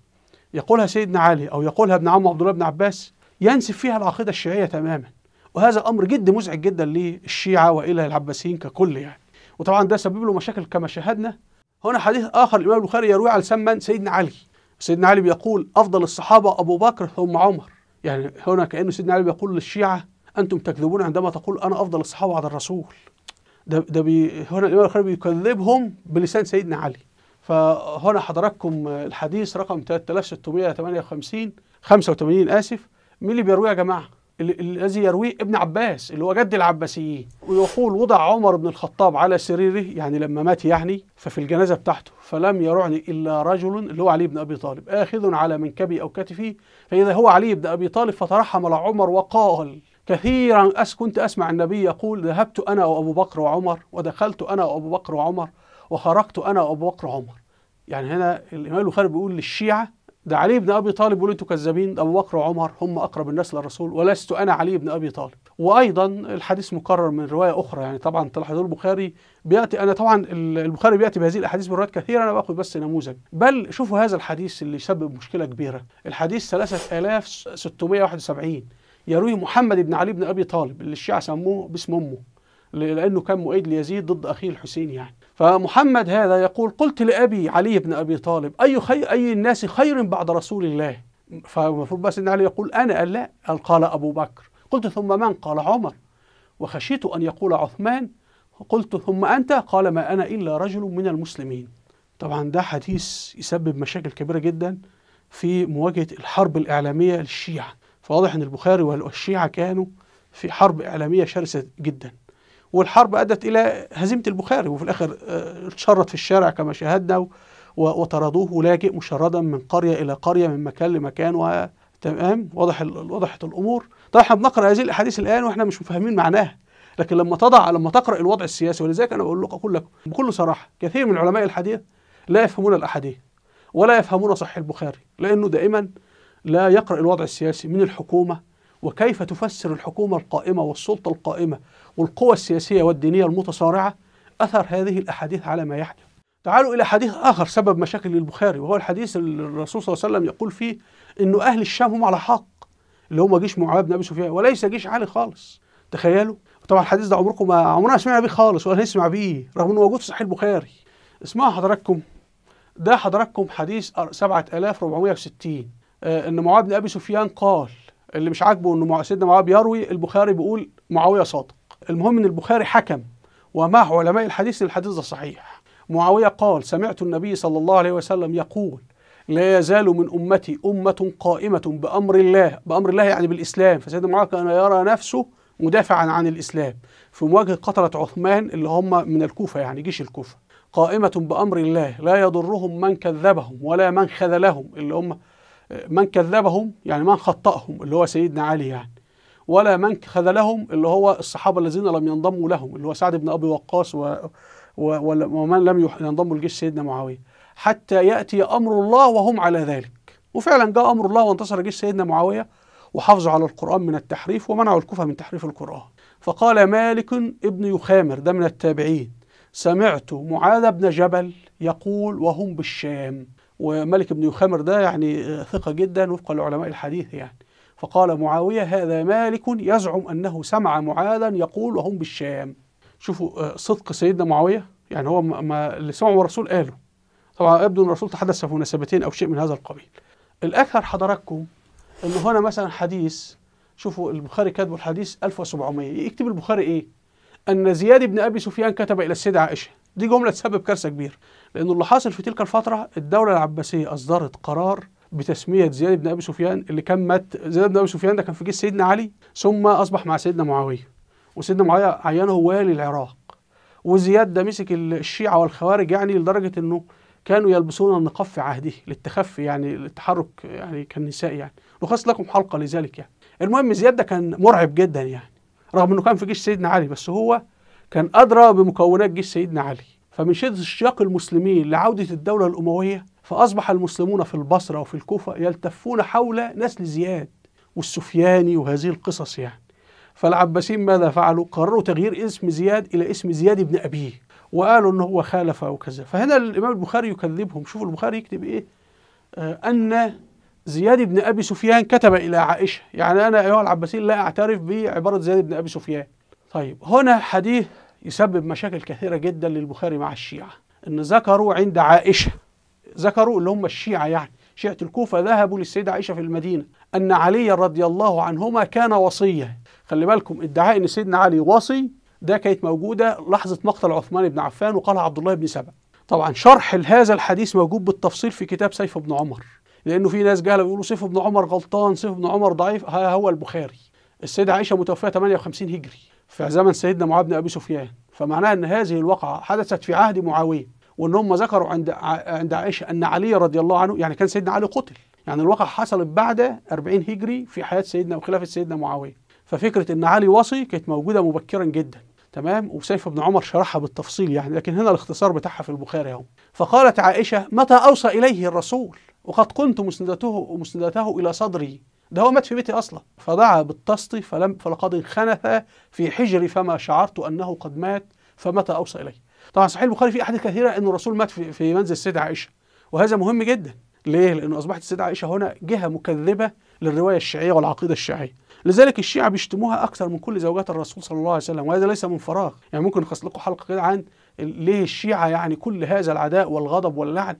يقولها سيدنا علي أو يقولها ابن عم عبد الله بن عباس ينسب فيها العقيدة الشيعية تماما وهذا أمر جد مزعج جدا للشيعة وإلى العباسيين ككل يعني وطبعا ده سبب له مشاكل كما شاهدنا هنا حديث آخر الإمام البخاري يروي على سمن سيدنا علي سيدنا علي بيقول أفضل الصحابة أبو بكر ثم عمر يعني هنا كأنه سيدنا علي بيقول للشيعة أنتم تكذبون عندما تقول أنا أفضل الصحابة بعد الرسول ده, ده بي هنا الإمام الخير بيكذبهم بلسان سيدنا علي فهنا حضراتكم الحديث رقم 3658 85 آسف مين اللي بيرويه يا جماعة؟ الذي يرويه ابن عباس اللي هو جد العباسيين ويقول وضع عمر بن الخطاب على سريره يعني لما مات يعني ففي الجنازه بتاعته فلم يرعني الا رجل اللي هو علي بن ابي طالب اخذ على منكبي او كتفي فاذا هو علي بن ابي طالب فترحم على عمر وقال كثيرا أس كنت اسمع النبي يقول ذهبت انا وابو بكر وعمر ودخلت انا وابو بكر وعمر وخرجت انا وابو بكر وعمر يعني هنا الامام البخاري بيقول للشيعه ده علي بن ابي طالب بيقول انتوا كذابين ابو بكر وعمر هم اقرب الناس للرسول ولست انا علي بن ابي طالب وايضا الحديث مكرر من روايه اخرى يعني طبعا تلاحظوا البخاري بياتي انا طبعا البخاري بياتي بهذه الاحاديث بروايات كثيره انا باخذ بس نموذج بل شوفوا هذا الحديث اللي سبب مشكله كبيره الحديث 3671 يروي محمد بن علي بن ابي طالب اللي الشيعه سموه باسم امه لانه كان مؤيد ليزيد ضد اخيه الحسين يعني فمحمد هذا يقول قلت لأبي علي بن أبي طالب أي, خير أي الناس خير بعد رسول الله فالمفروض بس أن علي يقول أنا قال لا قال, قال أبو بكر قلت ثم من قال عمر وخشيت أن يقول عثمان قلت ثم أنت قال ما أنا إلا رجل من المسلمين طبعا ده حديث يسبب مشاكل كبيرة جدا في مواجهة الحرب الإعلامية للشيعة فواضح أن البخاري والشيعة كانوا في حرب إعلامية شرسة جدا والحرب أدت إلى هزيمة البخاري وفي الآخر اتشرد آه، في الشارع كما شاهدنا وطردوه لاجئ مشردا من قرية إلى قرية من مكان لمكان و تمام واضح وضحت الامور طبعا احنا بنقرا هذه الاحاديث الان واحنا مش فاهمين معناها لكن لما تضع لما تقرا الوضع السياسي ولذلك انا بقول لك اقول لك بكل صراحه كثير من علماء الحديث لا يفهمون الاحاديث ولا يفهمون صحيح البخاري لانه دائما لا يقرا الوضع السياسي من الحكومه وكيف تفسر الحكومه القائمه والسلطه القائمه والقوى السياسية والدينية المتصارعة أثر هذه الأحاديث على ما يحدث تعالوا إلى حديث آخر سبب مشاكل للبخاري وهو الحديث الرسول صلى الله عليه وسلم يقول فيه أنه أهل الشام هم على حق اللي هم جيش معاوية بن أبي سفيان وليس جيش علي خالص تخيلوا طبعا الحديث ده عمركم ما عمرنا سمعنا به خالص ولا نسمع به رغم انه موجود في صحيح البخاري اسمعوا حضراتكم ده حضراتكم حديث 7460 آه ان معاويه بن ابي سفيان قال اللي مش عاجبه انه سيدنا معاويه بيروي البخاري بيقول معاويه صادق المهم ان البخاري حكم ومع علماء الحديث الحديث ده صحيح معاوية قال سمعت النبي صلى الله عليه وسلم يقول لا يزال من أمتي أمة قائمة بأمر الله بأمر الله يعني بالإسلام فسيدنا معاوية كان يرى نفسه مدافعا عن الإسلام في مواجهة قتلة عثمان اللي هم من الكوفة يعني جيش الكوفة قائمة بأمر الله لا يضرهم من كذبهم ولا من خذلهم اللي هم من كذبهم يعني من خطأهم اللي هو سيدنا علي يعني ولا من خذلهم اللي هو الصحابه الذين لم ينضموا لهم اللي هو سعد بن ابي وقاص و... و... ومن لم ينضموا لجيش سيدنا معاويه حتى ياتي امر الله وهم على ذلك وفعلا جاء امر الله وانتصر جيش سيدنا معاويه وحافظوا على القران من التحريف ومنعوا الكوفه من تحريف القران فقال مالك ابن يخامر ده من التابعين سمعت معاذ بن جبل يقول وهم بالشام ومالك بن يخامر ده يعني آه، ثقة جدا وفق لعلماء الحديث يعني فقال معاوية هذا مالك يزعم أنه سمع معاذا يقول وهم بالشام شوفوا آه، صدق سيدنا معاوية يعني هو ما اللي سمعه الرسول قاله طبعا يبدو أن الرسول تحدث في مناسبتين أو شيء من هذا القبيل الأكثر حضراتكم أن هنا مثلا حديث شوفوا البخاري كاتبه الحديث 1700 يكتب البخاري إيه؟ أن زياد بن أبي سفيان كتب إلى السيدة عائشة دي جملة تسبب كارثة كبيرة لأن اللي حاصل في تلك الفترة الدولة العباسية أصدرت قرار بتسميه زياد بن ابي سفيان اللي كان مات زياد بن ابي سفيان ده كان في جيش سيدنا علي ثم اصبح مع سيدنا معاويه وسيدنا معاويه عينه والي العراق وزياد ده مسك الشيعه والخوارج يعني لدرجه انه كانوا يلبسون النقاب في عهده للتخفي يعني للتحرك يعني كالنساء يعني نخصص لكم حلقه لذلك يعني المهم زياد ده كان مرعب جدا يعني رغم انه كان في جيش سيدنا علي بس هو كان ادرى بمكونات جيش سيدنا علي فمن شده اشتياق المسلمين لعوده الدوله الامويه فأصبح المسلمون في البصرة وفي الكوفة يلتفون حول نسل زياد والسفياني وهذه القصص يعني فالعباسيين ماذا فعلوا؟ قرروا تغيير اسم زياد إلى اسم زياد بن أبيه وقالوا إن هو خالف أو كذا فهنا الإمام البخاري يكذبهم شوف البخاري يكتب إيه؟ آه أن زياد بن أبي سفيان كتب إلى عائشة يعني أنا أيها العباسيين لا أعترف بعبارة زياد بن أبي سفيان طيب هنا حديث يسبب مشاكل كثيرة جدا للبخاري مع الشيعة إن ذكروا عند عائشة ذكروا اللي هم الشيعة يعني شيعة الكوفة ذهبوا للسيدة عائشة في المدينة أن علي رضي الله عنهما كان وصية خلي بالكم ادعاء أن سيدنا علي وصي ده كانت موجودة لحظة مقتل عثمان بن عفان وقالها عبد الله بن سبع طبعا شرح لهذا الحديث موجود بالتفصيل في كتاب سيف بن عمر لأنه في ناس جهلة بيقولوا سيف بن عمر غلطان سيف بن عمر ضعيف ها هو البخاري السيدة عائشة متوفاة 58 هجري في زمن سيدنا معاذ بن أبي سفيان فمعناها أن هذه الواقعة حدثت في عهد معاوية وان هم ذكروا عند عند عائشه ان علي رضي الله عنه يعني كان سيدنا علي قتل يعني الواقع حصلت بعد 40 هجري في حياه سيدنا وخلافه سيدنا معاويه ففكره ان علي وصي كانت موجوده مبكرا جدا تمام وسيف بن عمر شرحها بالتفصيل يعني لكن هنا الاختصار بتاعها في البخاري اهو فقالت عائشه متى اوصى اليه الرسول وقد كنت مسندته مسندته الى صدري ده هو مات في بيتي اصلا فدعا بالتسط فلم فلقد انخنث في حجري فما شعرت انه قد مات فمتى اوصى اليه طبعا صحيح البخاري في احاديث كثيره ان الرسول مات في, في منزل السيده عائشه وهذا مهم جدا ليه؟ لأنه أصبحت السيدة عائشة هنا جهة مكذبة للرواية الشيعية والعقيدة الشيعية لذلك الشيعة بيشتموها أكثر من كل زوجات الرسول صلى الله عليه وسلم وهذا ليس من فراغ يعني ممكن نخص لكم حلقة كده عن ليه الشيعة يعني كل هذا العداء والغضب واللعن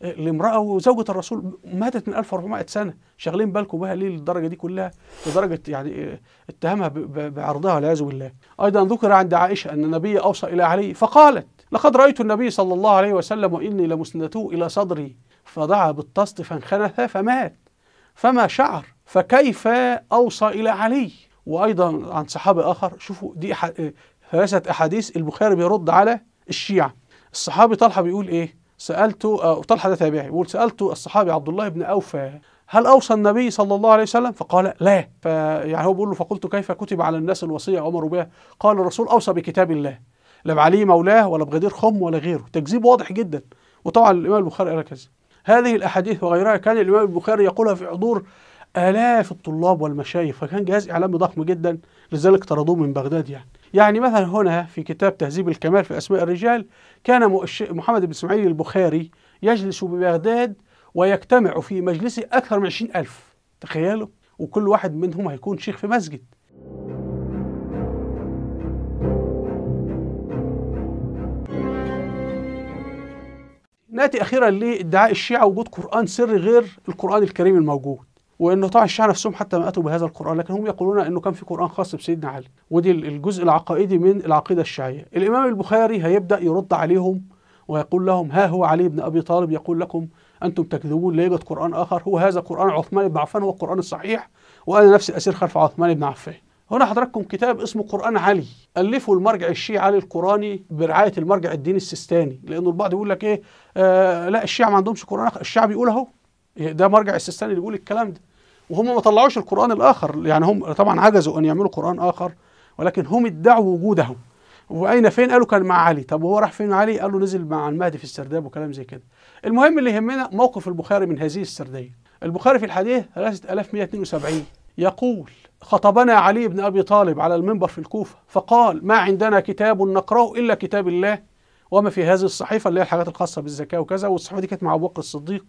لامرأة وزوجة الرسول ماتت من 1400 سنة شغلين بالكم بها ليه للدرجة دي كلها لدرجة يعني آه، اتهمها بعرضها والعياذ بالله أيضا ذكر عند عائشة أن النبي أوصى إلى علي فقالت لقد رأيت النبي صلى الله عليه وسلم وإني لمسنته إلى صدري فدعا بالطست فانخنث فمات فما شعر فكيف أوصى إلى علي وأيضا عن صحابي آخر شوفوا دي آه، ثلاثة أحاديث البخاري بيرد على الشيعة الصحابي طلحة بيقول إيه سألت وطلحة آه، ده تابعي يقول سألت الصحابي عبد الله بن أوفى هل أوصى النبي صلى الله عليه وسلم فقال لا فيعني هو بيقول له فقلت كيف كتب على الناس الوصية عمر بها قال الرسول أوصى بكتاب الله لا بعلي مولاه ولا بغدير خم ولا غيره تكذيب واضح جدا وطبعا الإمام البخاري قال كذا هذه الأحاديث وغيرها كان الإمام البخاري يقولها في حضور آلاف الطلاب والمشايخ فكان جهاز إعلامي ضخم جدا لذلك طردوه من بغداد يعني يعني مثلا هنا في كتاب تهذيب الكمال في أسماء الرجال كان محمد بن إسماعيل البخاري يجلس ببغداد ويجتمع في مجلسه أكثر من عشرين ألف تخيلوا وكل واحد منهم هيكون شيخ في مسجد ناتي أخيرا لادعاء الشيعة وجود قرآن سري غير القرآن الكريم الموجود وانه طبعا الشيعه نفسهم حتى ما اتوا بهذا القران لكن هم يقولون انه كان في قران خاص بسيدنا علي ودي الجزء العقائدي من العقيده الشيعيه الامام البخاري هيبدا يرد عليهم ويقول لهم ها هو علي بن ابي طالب يقول لكم انتم تكذبون لا يوجد قران اخر هو هذا قران عثمان بن عفان هو القران الصحيح وانا نفسي اسير خلف عثمان بن عفان هنا حضراتكم كتاب اسمه قرآن علي ألفه المرجع الشيعي علي القراني برعاية المرجع الديني السيستاني لأنه البعض يقول لك إيه آه لا الشيعة ما عندهمش قرآن الشيعة بيقول أهو إيه، ده مرجع السيستاني اللي بيقول الكلام ده وهم ما طلعوش القرآن الآخر يعني هم طبعا عجزوا أن يعملوا قرآن آخر ولكن هم ادعوا وجوده وأين فين قالوا كان مع علي طب وهو راح فين علي قالوا نزل مع المهدي في السرداب وكلام زي كده المهم اللي يهمنا موقف البخاري من هذه السردية البخاري في الحديث 3172 يقول خطبنا علي بن أبي طالب على المنبر في الكوفة فقال ما عندنا كتاب نقرأه إلا كتاب الله وما في هذه الصحيفة اللي هي الحاجات الخاصة بالزكاة وكذا والصحيفة دي كانت مع أبو بكر الصديق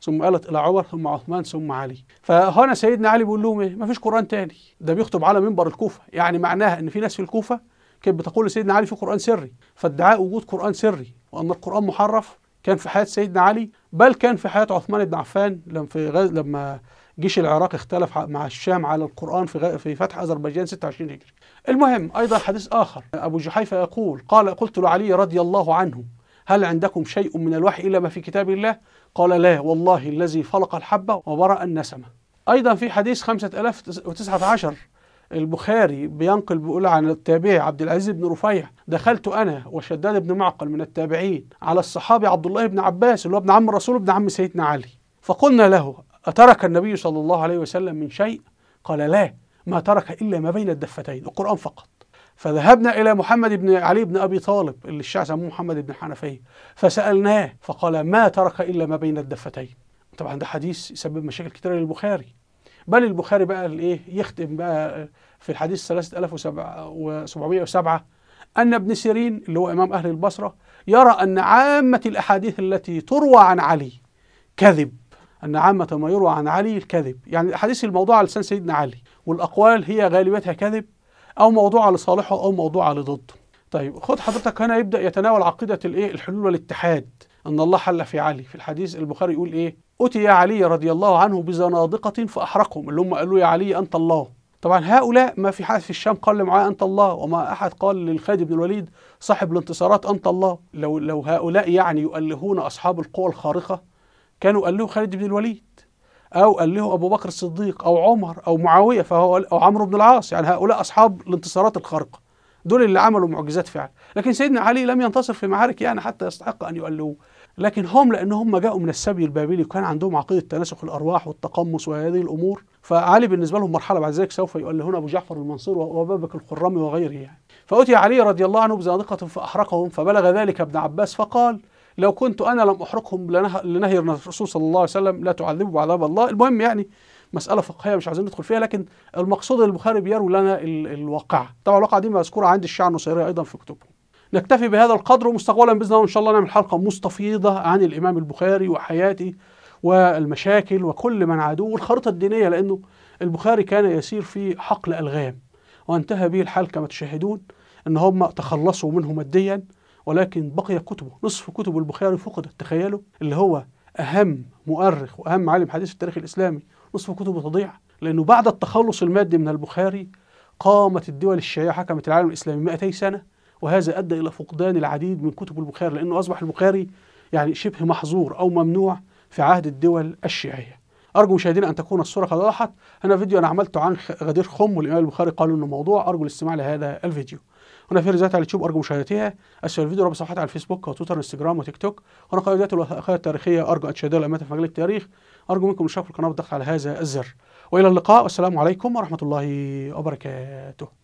ثم قالت إلى عمر ثم عثمان ثم علي فهنا سيدنا علي بيقول لهم إيه مفيش قرآن تاني ده بيخطب على منبر الكوفة يعني معناها إن في ناس في الكوفة كانت بتقول لسيدنا علي في قرآن سري فادعاء وجود قرآن سري وأن القرآن محرف كان في حياة سيدنا علي بل كان في حياة عثمان بن عفان لما في غز... لما جيش العراق اختلف مع الشام على القرآن في, غ... في فتح أذربيجان 26 هجري المهم أيضا حديث آخر أبو جحيفة يقول قال قلت لعلي رضي الله عنه هل عندكم شيء من الوحي إلا ما في كتاب الله قال لا والله الذي فلق الحبة وبرأ النسمة أيضا في حديث 5019 البخاري بينقل بيقول عن التابعي عبد العزيز بن رفيع دخلت انا وشداد بن معقل من التابعين على الصحابي عبد الله بن عباس اللي هو ابن عم الرسول ابن عم سيدنا علي فقلنا له اترك النبي صلى الله عليه وسلم من شيء قال لا ما ترك الا ما بين الدفتين القران فقط فذهبنا إلى محمد بن علي بن أبي طالب اللي الشيعة سموه محمد بن حنفية فسألناه فقال ما ترك إلا ما بين الدفتين طبعا ده حديث يسبب مشاكل كثيرة للبخاري بل البخاري بقى الايه يختم بقى في الحديث 3707 أن ابن سيرين اللي هو إمام أهل البصرة يرى أن عامة الأحاديث التي تروى عن علي كذب أن عامة ما يروى عن علي الكذب يعني الأحاديث الموضوعة على لسان سيدنا علي والأقوال هي غالبتها كذب او موضوع لصالحه او موضوع لضده طيب خد حضرتك هنا يبدا يتناول عقيده الايه الحلول والاتحاد ان الله حل في علي في الحديث البخاري يقول ايه اتي علي رضي الله عنه بزنادقه فاحرقهم اللي هم قالوا يا علي انت الله طبعا هؤلاء ما في حد في الشام قال لمعاويه انت الله وما احد قال للخالد بن الوليد صاحب الانتصارات انت الله لو لو هؤلاء يعني يؤلهون اصحاب القوى الخارقه كانوا قالوا خالد بن الوليد او قال له ابو بكر الصديق او عمر او معاويه فهو او عمرو بن العاص يعني هؤلاء اصحاب الانتصارات الخارقه دول اللي عملوا معجزات فعلا لكن سيدنا علي لم ينتصر في معارك يعني حتى يستحق ان يؤلوه لكن هم لانهم جاءوا من السبي البابلي وكان عندهم عقيده تناسخ الارواح والتقمص وهذه الامور فعلي بالنسبه لهم مرحله بعد ذلك سوف يؤلهون ابو جعفر المنصور وبابك الخرمي وغيره يعني فاتي علي رضي الله عنه بزنادقه فاحرقهم فبلغ ذلك ابن عباس فقال لو كنت أنا لم أحرقهم لنهي الرسول صلى الله عليه وسلم لا تعذبوا عذاب الله المهم يعني مسألة فقهية مش عايزين ندخل فيها لكن المقصود البخاري بيروي لنا الواقعة طبعا الواقعة دي مذكورة عند الشيعة النصيرية أيضا في كتبهم نكتفي بهذا القدر ومستقبلا بإذن الله إن شاء الله نعمل حلقة مستفيضة عن الإمام البخاري وحياته والمشاكل وكل من عادوه والخريطة الدينية لأنه البخاري كان يسير في حقل ألغام وانتهى به الحال كما تشاهدون ان هم تخلصوا منه ماديا ولكن بقي كتبه نصف كتب البخاري فقدت تخيلوا اللي هو أهم مؤرخ وأهم عالم حديث في التاريخ الإسلامي نصف كتبه تضيع لأنه بعد التخلص المادي من البخاري قامت الدول الشيعية حكمت العالم الإسلامي 200 سنة وهذا أدى إلى فقدان العديد من كتب البخاري لأنه أصبح البخاري يعني شبه محظور أو ممنوع في عهد الدول الشيعية أرجو مشاهدينا أن تكون الصورة قد وضحت هنا فيديو أنا عملته عن غدير خم والإمام البخاري قالوا أنه موضوع أرجو الاستماع لهذا الفيديو هنا في ريزات على اليوتيوب أرجو مشاهدتها أسفل الفيديو رابط صفحات على الفيسبوك وتويتر وانستجرام وتيك توك هنا قائدات الوثائقية التاريخية أرجو أن تشاهدوها لما في مجال التاريخ أرجو منكم الاشتراك في القناة بالضغط على هذا الزر وإلى اللقاء والسلام عليكم ورحمة الله وبركاته